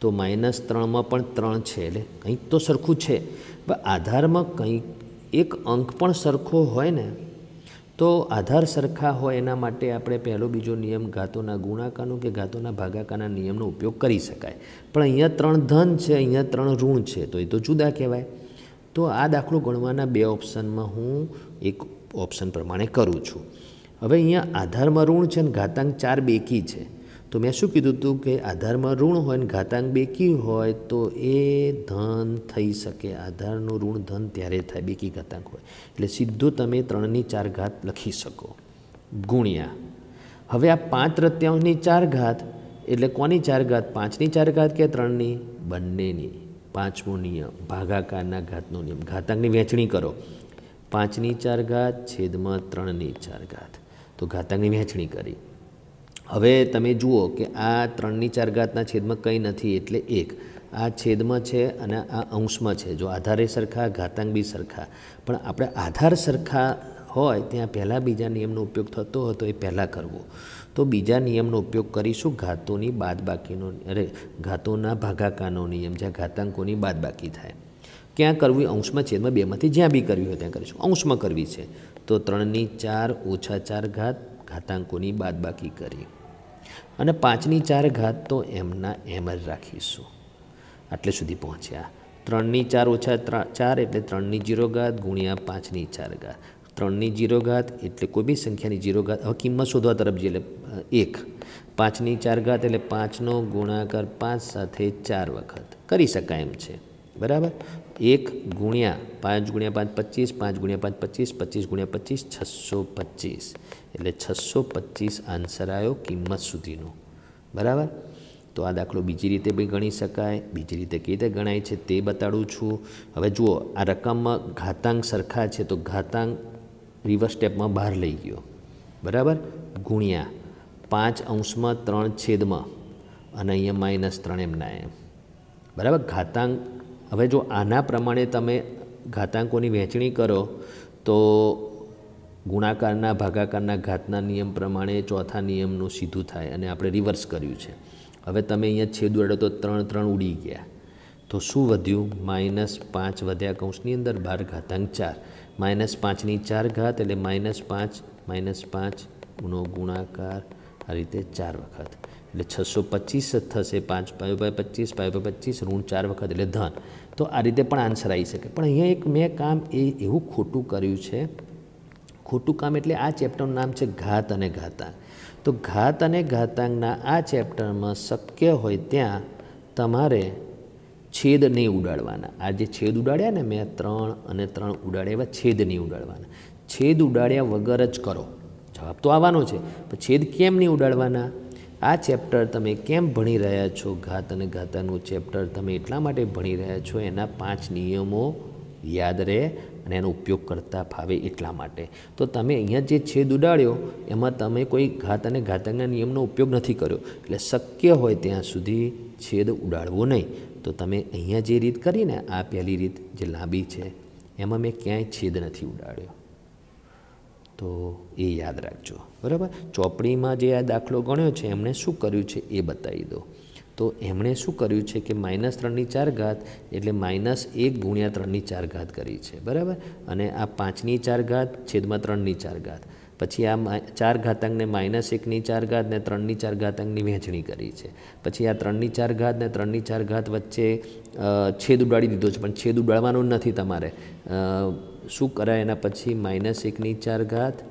તો માઇનસ ત્રણમાં પણ ત્રણ છે એટલે કંઈક તો સરખું છે પણ આધારમાં કંઈક એક અંક પણ સરખો હોય ને તો આધાર સરખા હોય એના માટે આપણે પહેલો બીજો નિયમ ઘાતોના ગુણાકારનો કે ઘાતોના ભાગાકારના નિયમનો ઉપયોગ કરી શકાય પણ અહીંયા ત્રણ ધન છે અહીંયા ત્રણ ઋણ છે તો એ તો જુદા કહેવાય તો આ દાખલો ગણવાના બે ઓપ્શનમાં હું એક ઓપ્શન પ્રમાણે કરું છું હવે અહીંયા આધારમાં ઋણ છે અને ઘાતાંક ચાર બેકી છે તો મેં શું કીધું હતું કે આધારમાં ઋણ હોય ને ઘાતાંક બેકી હોય તો એ ધન થઈ શકે આધારનું ઋણ ધન ત્યારે થાય બેકી ઘાતાંક હોય એટલે સીધો તમે ત્રણની ચાર ઘાત લખી શકો ગુણ્યા હવે આ પાંચ તૃત્યાંશની ચાર ઘાત એટલે કોની ચાર ઘાત પાંચની ચાર ઘાત કે ત્રણની બંનેની પાંચમો નિયમ ભાગાકારના ઘાતનો નિયમ ઘાતાંકની વહેંચણી કરો પાંચની ચાર ઘાત છેદમાં ત્રણની ચાર ઘાત તો ઘાતાંકની વહેંચણી કરી હવે તમે જુઓ કે આ ત્રણની ચાર ઘાતના છેદમાં કંઈ નથી એટલે એક આ છેદમાં છે અને આ અંશમાં છે જો આધારે સરખા ઘાતાંક બી સરખા પણ આપણે આધાર સરખા હોય ત્યાં પહેલાં બીજા નિયમનો ઉપયોગ થતો હતો એ પહેલાં કરવો તો બીજા નિયમનો ઉપયોગ કરીશું ઘાતોની બાદબાકીનો અરે ઘાતોના ભાગાકારનો નિયમ જ્યાં ઘાતાંકોની બાદબાકી થાય ક્યાં કરવી અંશમાં છેદમાં બેમાંથી જ્યાં બી કરવી હોય ત્યાં કરીશું અંશમાં કરવી છે તો ત્રણની ચાર ઓછા ચાર ઘાત ઘાતાંકોની બાદબાકી કરી અને પાંચની ચાર ઘાત તો એમના એમ જ રાખીશું આટલે સુધી પહોંચ્યા ત્રણની ચાર ઓછા ચાર એટલે ત્રણની જીરો ઘાત ગુણ્યા પાંચની ચાર ઘાત ત્રણની જીરો ઘાત એટલે કોઈ બી સંખ્યાની જીરો ઘાત હવે કિંમત શોધવા તરફ જઈએ એટલે એક પાંચની ચાર ઘાત એટલે પાંચનો ગુણાકાર પાંચ સાથે ચાર વખત કરી શકાય એમ છે બરાબર એક ગુણ્યા પાંચ ગુણ્યા પાંચ પચીસ પાંચ ગુણ્યા પાંચ પચીસ પચીસ ગુણ્યા પચીસ છસો પચીસ એટલે છસો પચીસ આન્સર આવ્યો કિંમત સુધીનો બરાબર તો આ દાખલો બીજી રીતે બી ગણી શકાય બીજી રીતે કેવી રીતે ગણાય છે તે બતાડું છું હવે જુઓ આ રકમમાં ઘાતાંક સરખા છે તો ઘાતાંક રિવર્સ સ્ટેપમાં બહાર લઈ ગયો બરાબર ગુણ્યા પાંચ અંશમાં ત્રણ છેદમાં અને અહીંયા માઇનસ ત્રણ એમના એમ બરાબર ઘાતાંક હવે જો આના પ્રમાણે તમે ઘાતાંકોની વહેંચણી કરો તો ગુણાકારના ભાગાકારના ઘાતના નિયમ પ્રમાણે ચોથા નિયમનું સીધું થાય અને આપણે રિવર્સ કર્યું છે હવે તમે અહીંયા છેદ ઉડાડો તો ત્રણ ત્રણ ઉડી ગયા તો શું વધ્યું માઇનસ પાંચ વધ્યા કૌંસની અંદર બાર ઘાતાંક ચાર માઇનસ પાંચની ચાર ઘાત એટલે માઇનસ પાંચ માઇનસ પાંચનો ગુણાકાર આ રીતે ચાર વખત એટલે છસો પચીસ જ થશે પાંચ પાયો બાય પચીસ પાયો બાય પચીસ ઋણ ચાર વખત એટલે ધન તો આ રીતે પણ આન્સર આવી શકે પણ અહીંયા એક મેં કામ એ એવું ખોટું કર્યું છે ખોટું કામ એટલે આ ચેપ્ટરનું નામ છે ઘાત અને ઘાતાંક તો ઘાત અને ઘાતાંકના આ ચેપ્ટરમાં શક્ય હોય ત્યાં તમારે છેદ નહીં ઉડાડવાના આ જે છેદ ઉડાડ્યા ને મેં ત્રણ અને ત્રણ ઉડાડ્યા એવા છેદ નહીં ઉડાડવાના છેદ ઉડાડ્યા વગર જ કરો જવાબ તો આવવાનો છે પણ છેદ કેમ નહીં ઉડાડવાના આ ચેપ્ટર તમે કેમ ભણી રહ્યા છો ઘાત અને ઘાતાનું ચેપ્ટર તમે એટલા માટે ભણી રહ્યા છો એના પાંચ નિયમો યાદ રહે અને એનો ઉપયોગ કરતા ફાવે એટલા માટે તો તમે અહીંયા જે છેદ ઉડાડ્યો એમાં તમે કોઈ ઘાત અને ઘાતકના નિયમનો ઉપયોગ નથી કર્યો એટલે શક્ય હોય ત્યાં સુધી છેદ ઉડાડવો નહીં તો તમે અહીંયા જે રીત કરીને આ પહેલી રીત જે લાંબી છે એમાં મેં ક્યાંય છેદ નથી ઉડાડ્યો તો એ યાદ રાખજો બરાબર ચોપડીમાં જે આ દાખલો ગણ્યો છે એમણે શું કર્યું છે એ બતાવી દો તો એમણે શું કર્યું છે કે માઇનસ ત્રણની ચાર ઘાત એટલે માઇનસ એક ગુણ્યા ત્રણની ચાર ઘાત કરી છે બરાબર અને આ પાંચની ચાર ઘાત છેદમાં ત્રણની ચાર ઘાત પછી આ ચાર ઘાતાંકને માઇનસ એકની ચાર ઘાત ને ત્રણની ચાર ઘાતાંકની વહેંચણી કરી છે પછી આ ત્રણની ચાર ઘાત ને ત્રણની ચાર ઘાત વચ્ચે છેદ ઉડાડી દીધો છે પણ છેદ ઉડાડવાનું નથી તમારે શું કરાય એના પછી માઇનસ એકની ચાર ઘાત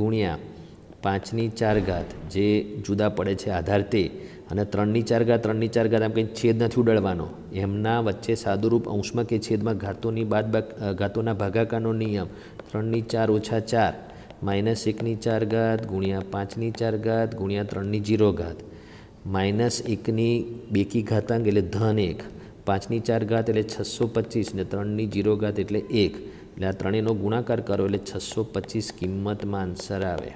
ગુણ્યા પાંચની ચાર ઘાત જે જુદા પડે છે આધાર તે અને ત્રણની ચાર ઘાત ત્રણની ચાર ઘાત એમ કંઈ છેદ નથી ઉડાડવાનો એમના વચ્ચે સાદુરૂપ અંશમાં કે છેદમાં ઘાતોની બાદ ઘાતોના ભાગાકારનો નિયમ ત્રણની ચાર ઓછા ચાર માઇનસ એકની ચાર ઘાત ગુણ્યા પાંચની ચાર ઘાત ગુણ્યા ત્રણની જીરો ઘાત માઇનસ એકની બેકી ઘાતાંક એટલે ધન એક પાંચની ચાર ઘાત એટલે છસો પચીસ ને ત્રણની જીરો ઘાત એટલે એક એટલે આ ત્રણેયનો ગુણાકાર કરો એટલે છસો પચીસ કિંમતમાં આન્સર આવે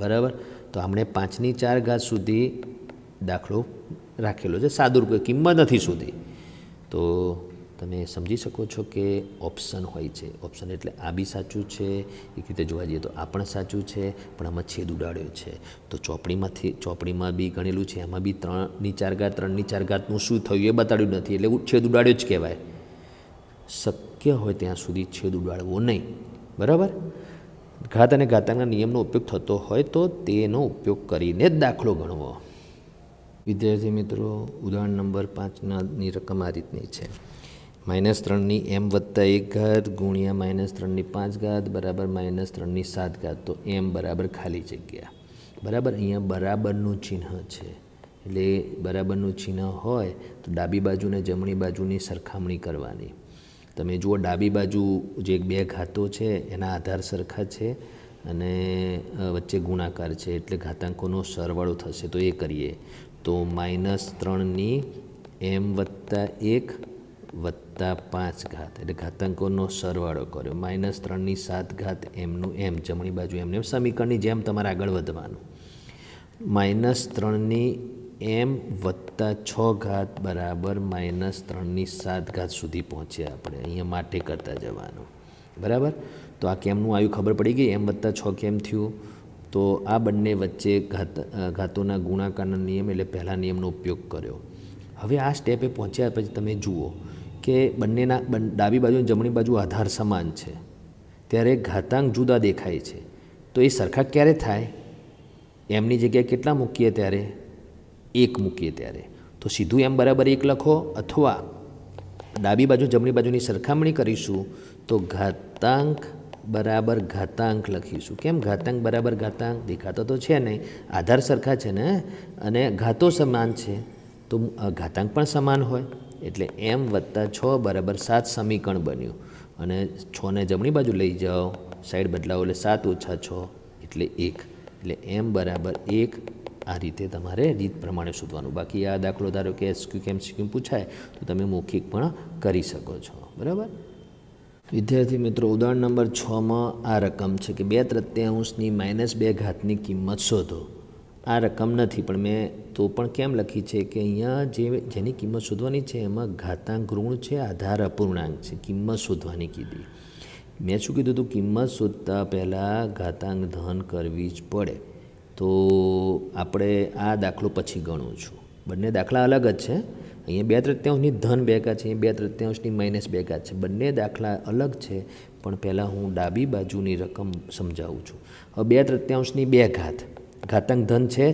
બરાબર તો આપણે પાંચની ચાર ઘાત સુધી દાખલો રાખેલો છે સાદું રૂપિયા કિંમત નથી સુધી તો તમે સમજી શકો છો કે ઓપ્શન હોય છે ઓપ્શન એટલે આ બી સાચું છે એક રીતે જોવા જઈએ તો આ પણ સાચું છે પણ આમાં છેદ ઉડાડ્યો છે તો ચોપડીમાંથી ચોપડીમાં બી ગણેલું છે એમાં બી ત્રણની ચાર ઘાત ત્રણની ચાર ઘાતનું શું થયું એ બતાડ્યું નથી એટલે છેદ ઉડાડ્યો જ કહેવાય શક્ય હોય ત્યાં સુધી છેદ ઉડાડવો નહીં બરાબર ઘાત અને ઘાતાંકના નિયમનો ઉપયોગ થતો હોય તો તેનો ઉપયોગ કરીને જ દાખલો ગણવો વિદ્યાર્થી મિત્રો ઉદાહરણ નંબર પાંચનાની રકમ આ રીતની છે માઇનસ ત્રણની એમ વત્તા એક ઘાત ગુણ્યા માઇનસ ત્રણની પાંચ ઘાત બરાબર માઇનસ ત્રણની સાત ઘાત તો એમ બરાબર ખાલી જગ્યા બરાબર અહીંયા બરાબરનું ચિહ્ન છે એટલે બરાબરનું ચિહ્ન હોય તો ડાબી બાજુને જમણી બાજુની સરખામણી કરવાની તમે જુઓ ડાબી બાજુ જે બે ઘાતો છે એના આધાર સરખા છે અને વચ્ચે ગુણાકાર છે એટલે ઘાતાંકોનો સરવાળો થશે તો એ કરીએ તો માઇનસ ત્રણની એમ વત્તા એક વત્તા પાંચ ઘાત એટલે ઘાતાંકોનો સરવાળો કર્યો માઇનસ ત્રણની સાત ઘાત એમનું એમ જમણી બાજુ એમને સમીકરણની જેમ તમારે આગળ વધવાનું માઇનસ ત્રણની એમ વત્તા છ ઘાત બરાબર માઇનસ ત્રણની સાત ઘાત સુધી પહોંચ્યા આપણે અહીંયા માટે કરતા જવાનું બરાબર તો આ કેમનું આવ્યું ખબર પડી ગઈ એમ વત્તા છ કેમ થયું તો આ બંને વચ્ચે ઘાત ઘાતોના ગુણાકારના નિયમ એટલે પહેલા નિયમનો ઉપયોગ કર્યો હવે આ સ્ટેપે પહોંચ્યા પછી તમે જુઓ કે બંનેના ડાબી બાજુ જમણી બાજુ આધાર સમાન છે ત્યારે ઘાતાંક જુદા દેખાય છે તો એ સરખા ક્યારે થાય એમની જગ્યાએ કેટલા મૂકીએ ત્યારે એક મૂકીએ ત્યારે તો સીધું એમ બરાબર એક લખો અથવા ડાબી બાજુ જમણી બાજુની સરખામણી કરીશું તો ઘાતાંક બરાબર ઘાતાંક લખીશું કેમ ઘાતાંક બરાબર ઘાતાંક દેખાતો તો છે નહીં આધાર સરખા છે ને અને ઘાતો સમાન છે તો ઘાતાંક પણ સમાન હોય એટલે એમ વત્તા છ બરાબર સાત સમીકરણ બન્યું અને છને જમણી બાજુ લઈ જાઓ સાઈડ બદલાવો એટલે સાત ઓછા છ એટલે એક એટલે એમ બરાબર એક આ રીતે તમારે રીત પ્રમાણે શોધવાનું બાકી આ દાખલો ધારો કે એસક્યુ કેમ સિક્યુ પૂછાય તો તમે મૌખિક પણ કરી શકો છો બરાબર વિદ્યાર્થી મિત્રો ઉદાહરણ નંબર છમાં આ રકમ છે કે બે તૃત્યાંશની માઇનસ બે ઘાતની કિંમત શોધો આ રકમ નથી પણ મેં તો પણ કેમ લખી છે કે અહીંયા જે જેની કિંમત શોધવાની છે એમાં ઘાતાંક ઋણ છે આધાર અપૂર્ણાંક છે કિંમત શોધવાની કીધી મેં શું કીધું હતું કિંમત શોધતા પહેલાં ઘાતાંક ધન કરવી જ પડે તો આપણે આ દાખલો પછી ગણું છું બંને દાખલા અલગ જ છે અહીંયા બે તૃત્યાંશની ધન બેકા છે અહીંયા બે તૃત્યાંશની માઇનસ બેકા છે બંને દાખલા અલગ છે પણ પહેલાં હું ડાબી બાજુની રકમ સમજાવું છું હવે બે તૃત્યાંશની બે ઘાત ઘાતાંક ધન છે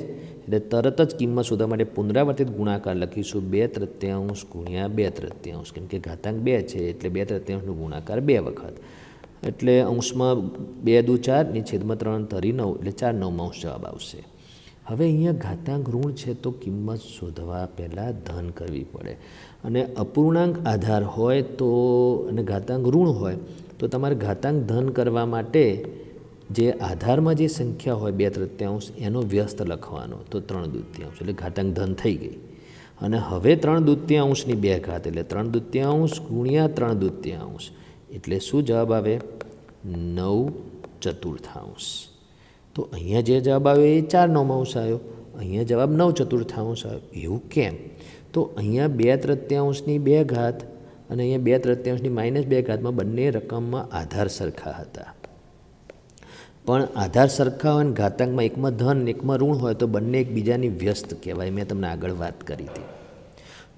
એટલે તરત જ કિંમત શોધવા માટે પુનરાવર્તિત ગુણાકાર લખીશું બે તૃત્યાંશ ગુણ્યા બે તૃત્યાંશ કેમ કે ઘાતાંક બે છે એટલે બે તૃત્યાંશનો ગુણાકાર બે વખત એટલે અંશમાં બે દુ ચાર ની છેદમાં ત્રણ તરી નવ એટલે ચાર નવમાં અંશ જવાબ આવશે હવે અહીંયા ઘાતાંક ઋણ છે તો કિંમત શોધવા પહેલાં ધન કરવી પડે અને અપૂર્ણાંક આધાર હોય તો અને ઘાતાંક ઋણ હોય તો તમારે ઘાતાંક ધન કરવા માટે જે આધારમાં જે સંખ્યા હોય બે તૃત્યાંશ એનો વ્યસ્ત લખવાનો તો ત્રણ દૃત્યાંશ એટલે ઘાતાંક ધન થઈ ગઈ અને હવે ત્રણ દૃત્યાંશની બે ઘાત એટલે ત્રણ દૃત્યાંશ ગુણ્યા ત્રણ દૃત્યાંશ એટલે શું જવાબ આવે નવ ચતુર્થાંશ તો અહીંયા જે જવાબ આવ્યો એ ચાર નવમાંશ આવ્યો અહીંયા જવાબ નવ ચતુર્થાંશ આવ્યો એવું કેમ તો અહીંયા બે તૃત્યાંશની બે ઘાત અને અહીંયા બે તૃત્યાંશની માઇનસ બે ઘાતમાં બંને રકમમાં આધાર સરખા હતા પણ આધાર સરખા હોય અને ઘાતાંકમાં એકમાં ધન એકમાં ઋણ હોય તો બંને એકબીજાની વ્યસ્ત કહેવાય મેં તમને આગળ વાત કરી હતી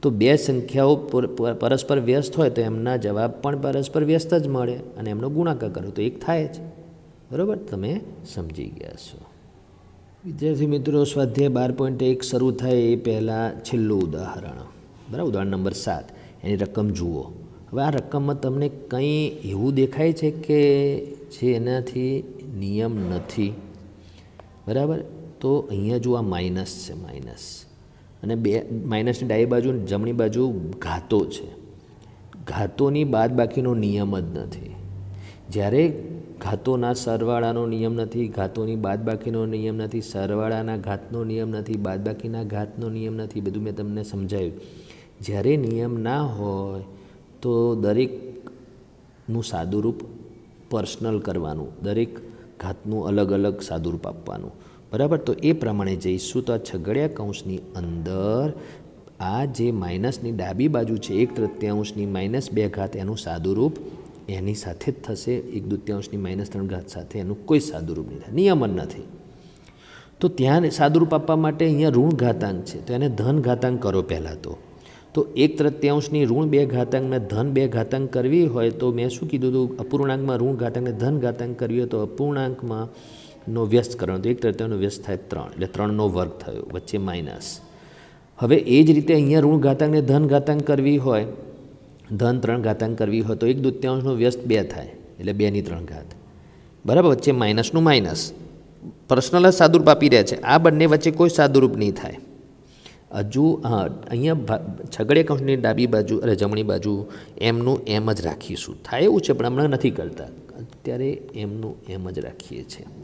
તો બે સંખ્યાઓ પરસ્પર વ્યસ્ત હોય તો એમના જવાબ પણ પરસ્પર વ્યસ્ત જ મળે અને એમનો ગુણાકાર કરો તો એક થાય જ બરાબર તમે સમજી ગયા છો વિદ્યાર્થી મિત્રો સ્વાધ્યાય બાર પોઈન્ટ એક શરૂ થાય એ પહેલાં છેલ્લું ઉદાહરણ બરાબર ઉદાહરણ નંબર સાત એની રકમ જુઓ હવે આ રકમમાં તમને કંઈ એવું દેખાય છે કે જે એનાથી નિયમ નથી બરાબર તો અહીંયા જો આ માઇનસ છે માઇનસ અને બે માઇનસની ડાબી બાજુ જમણી બાજુ ઘાતો છે ઘાતોની બાદબાકીનો નિયમ જ નથી જ્યારે ઘાતોના સરવાળાનો નિયમ નથી ઘાતોની બાદબાકીનો નિયમ નથી સરવાળાના ઘાતનો નિયમ નથી બાદબાકીના ઘાતનો નિયમ નથી બધું મેં તમને સમજાવ્યું જ્યારે નિયમ ના હોય તો દરેકનું સાદુરૂપ પર્સનલ કરવાનું દરેક ઘાતનું અલગ અલગ સાદુરૂપ આપવાનું બરાબર તો એ પ્રમાણે જઈશું તો આ છગડિયા કૌંસની અંદર આ જે માઇનસની ડાબી બાજુ છે એક તૃતીયાંશની માઇનસ બે ઘાત એનું સાદુરૂપ એની સાથે જ થશે એક દૃત્યાંશની માઇનસ ત્રણ ઘાત સાથે એનું કોઈ સાદુરૂપ નહીં થાય નિયમન નથી તો ત્યાં સાદુરૂપ આપવા માટે અહીંયા ઋણ ઘાતાંક છે તો એને ધન ઘાતાંક કરો પહેલાં તો તો એક તૃત્યાંશની ઋણ બે ઘાતાંકને ધન બે ઘાતાંક કરવી હોય તો મેં શું કીધું હતું અપૂર્ણાંકમાં ઋણ ઘાતાંકને ધન ઘાતાંક કરવી હોય તો અપૂર્ણાંકમાં નો વ્યસ્ત કરણ તો એક તૃતીયાનો વ્યસ્ત થાય ત્રણ એટલે ત્રણનો વર્ગ થયો વચ્ચે માઇનસ હવે એ જ રીતે અહીંયા ઋણ ઘાતાંકને ધન ઘાતાંક કરવી હોય ધન ત્રણ ઘાતાંક કરવી હોય તો એક દૂત્યાંશનો વ્યસ્ત બે થાય એટલે બેની ત્રણ ઘાત બરાબર વચ્ચે માઇનસનું માઇનસ પર્સનલ જ સાદુરૂપ આપી રહ્યા છે આ બંને વચ્ચે કોઈ સાદુરૂપ નહીં થાય હજુ હા અહીંયા છગડે કંસની ડાબી બાજુ અરે જમણી બાજુ એમનું એમ જ રાખીશું થાય એવું છે પણ હમણાં નથી કરતા અત્યારે એમનું એમ જ રાખીએ છીએ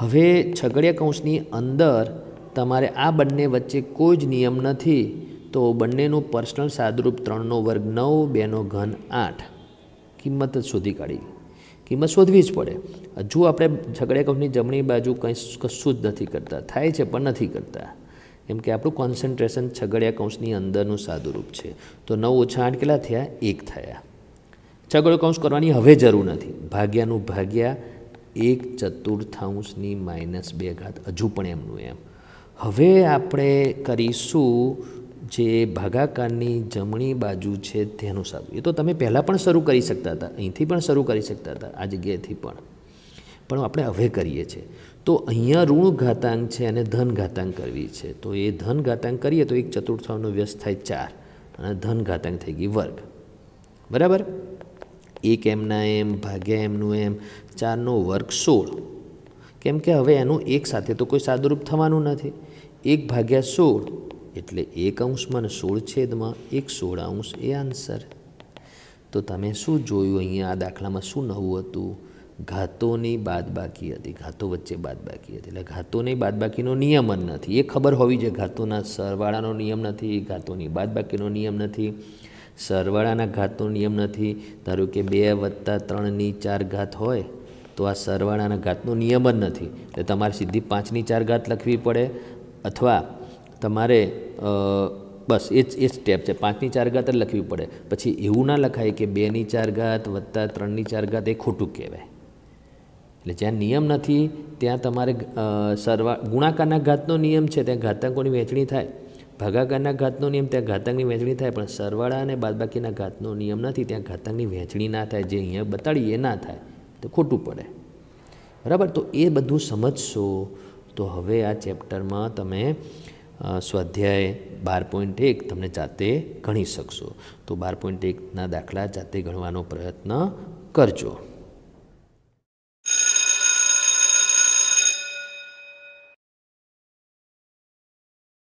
હવે છગડીયા કૌંસની અંદર તમારે આ બંને વચ્ચે કોઈ જ નિયમ નથી તો બંનેનું પર્સનલ સાદરૂપ ત્રણનો વર્ગ નવ બેનો ઘન આઠ કિંમત જ શોધી કાઢી કિંમત શોધવી જ પડે હજુ આપણે ઝઘડિયા કૌંસની જમણી બાજુ કંઈ કશું જ નથી કરતા થાય છે પણ નથી કરતા કેમ કે આપણું કોન્સન્ટ્રેશન છગડિયા કૌંસની અંદરનું સાદુરૂપ છે તો નવ ઓછા આઠ કેટલા થયા એક થયા છગડો કૌંસ કરવાની હવે જરૂર નથી ભાગ્યાનું ભાગ્યા એક ચતુર્થાંશની માઇનસ બે ઘાત હજુ પણ એમનું એમ હવે આપણે કરીશું જે ભાગાકારની જમણી બાજુ છે તેનું સાદું એ તો તમે પહેલાં પણ શરૂ કરી શકતા હતા અહીંથી પણ શરૂ કરી શકતા હતા આ જગ્યાએથી પણ પણ આપણે હવે કરીએ છીએ તો અહીંયા ઋણ ઘાતાંક છે અને ધન ઘાતાંક કરવી છે તો એ ધન ઘાતાંક કરીએ તો એક ચતુર્થાંશનો વ્યસ્ત થાય ચાર અને ધન ઘાતાંક થઈ ગઈ વર્ગ બરાબર એક એમના એમ ભાગ્યા એમનું એમ ચારનો વર્ગ સોળ કેમ કે હવે એનું એક સાથે તો કોઈ સાદુરૂપ થવાનું નથી એક ભાગ્યા સોળ એટલે એક અંશમાં સોળ છેદમાં એક સોળ અંશ એ આન્સર તો તમે શું જોયું અહીંયા આ દાખલામાં શું નવું હતું ઘાતોની બાદબાકી હતી ઘાતો વચ્ચે બાદબાકી હતી એટલે ઘાતોની બાદબાકીનો નિયમ જ નથી એ ખબર હોવી જોઈએ ઘાતોના સરવાળાનો નિયમ નથી ઘાતોની બાદબાકીનો નિયમ નથી સરવાળાના ઘાતનો નિયમ નથી ધારો કે બે વત્તા ત્રણની ચાર ઘાત હોય તો આ સરવાળાના ઘાતનો નિયમ જ નથી એટલે તમારે સીધી પાંચની ચાર ઘાત લખવી પડે અથવા તમારે બસ એ જ એ સ્ટેપ છે પાંચની ચાર ઘાત જ લખવી પડે પછી એવું ના લખાય કે બેની ચાર ઘાત વત્તા ત્રણની ચાર ઘાત એ ખોટું કહેવાય એટલે જ્યાં નિયમ નથી ત્યાં તમારે સરવા ગુણાકારના ઘાતનો નિયમ છે ત્યાં ઘાતકોની વહેંચણી થાય ભાગાકારના ઘાતનો નિયમ ત્યાં ઘાતકની વહેંચણી થાય પણ સરવાળા અને બાદબાકીના ઘાતનો નિયમ નથી ત્યાં ઘાતકની વહેંચણી ના થાય જે અહીંયા બતાડીએ એ ના થાય તો ખોટું પડે બરાબર તો એ બધું સમજશો તો હવે આ ચેપ્ટરમાં તમે સ્વાધ્યાય બાર પોઈન્ટ એક તમને જાતે ગણી શકશો તો બાર પોઈન્ટ એકના દાખલા જાતે ગણવાનો પ્રયત્ન કરજો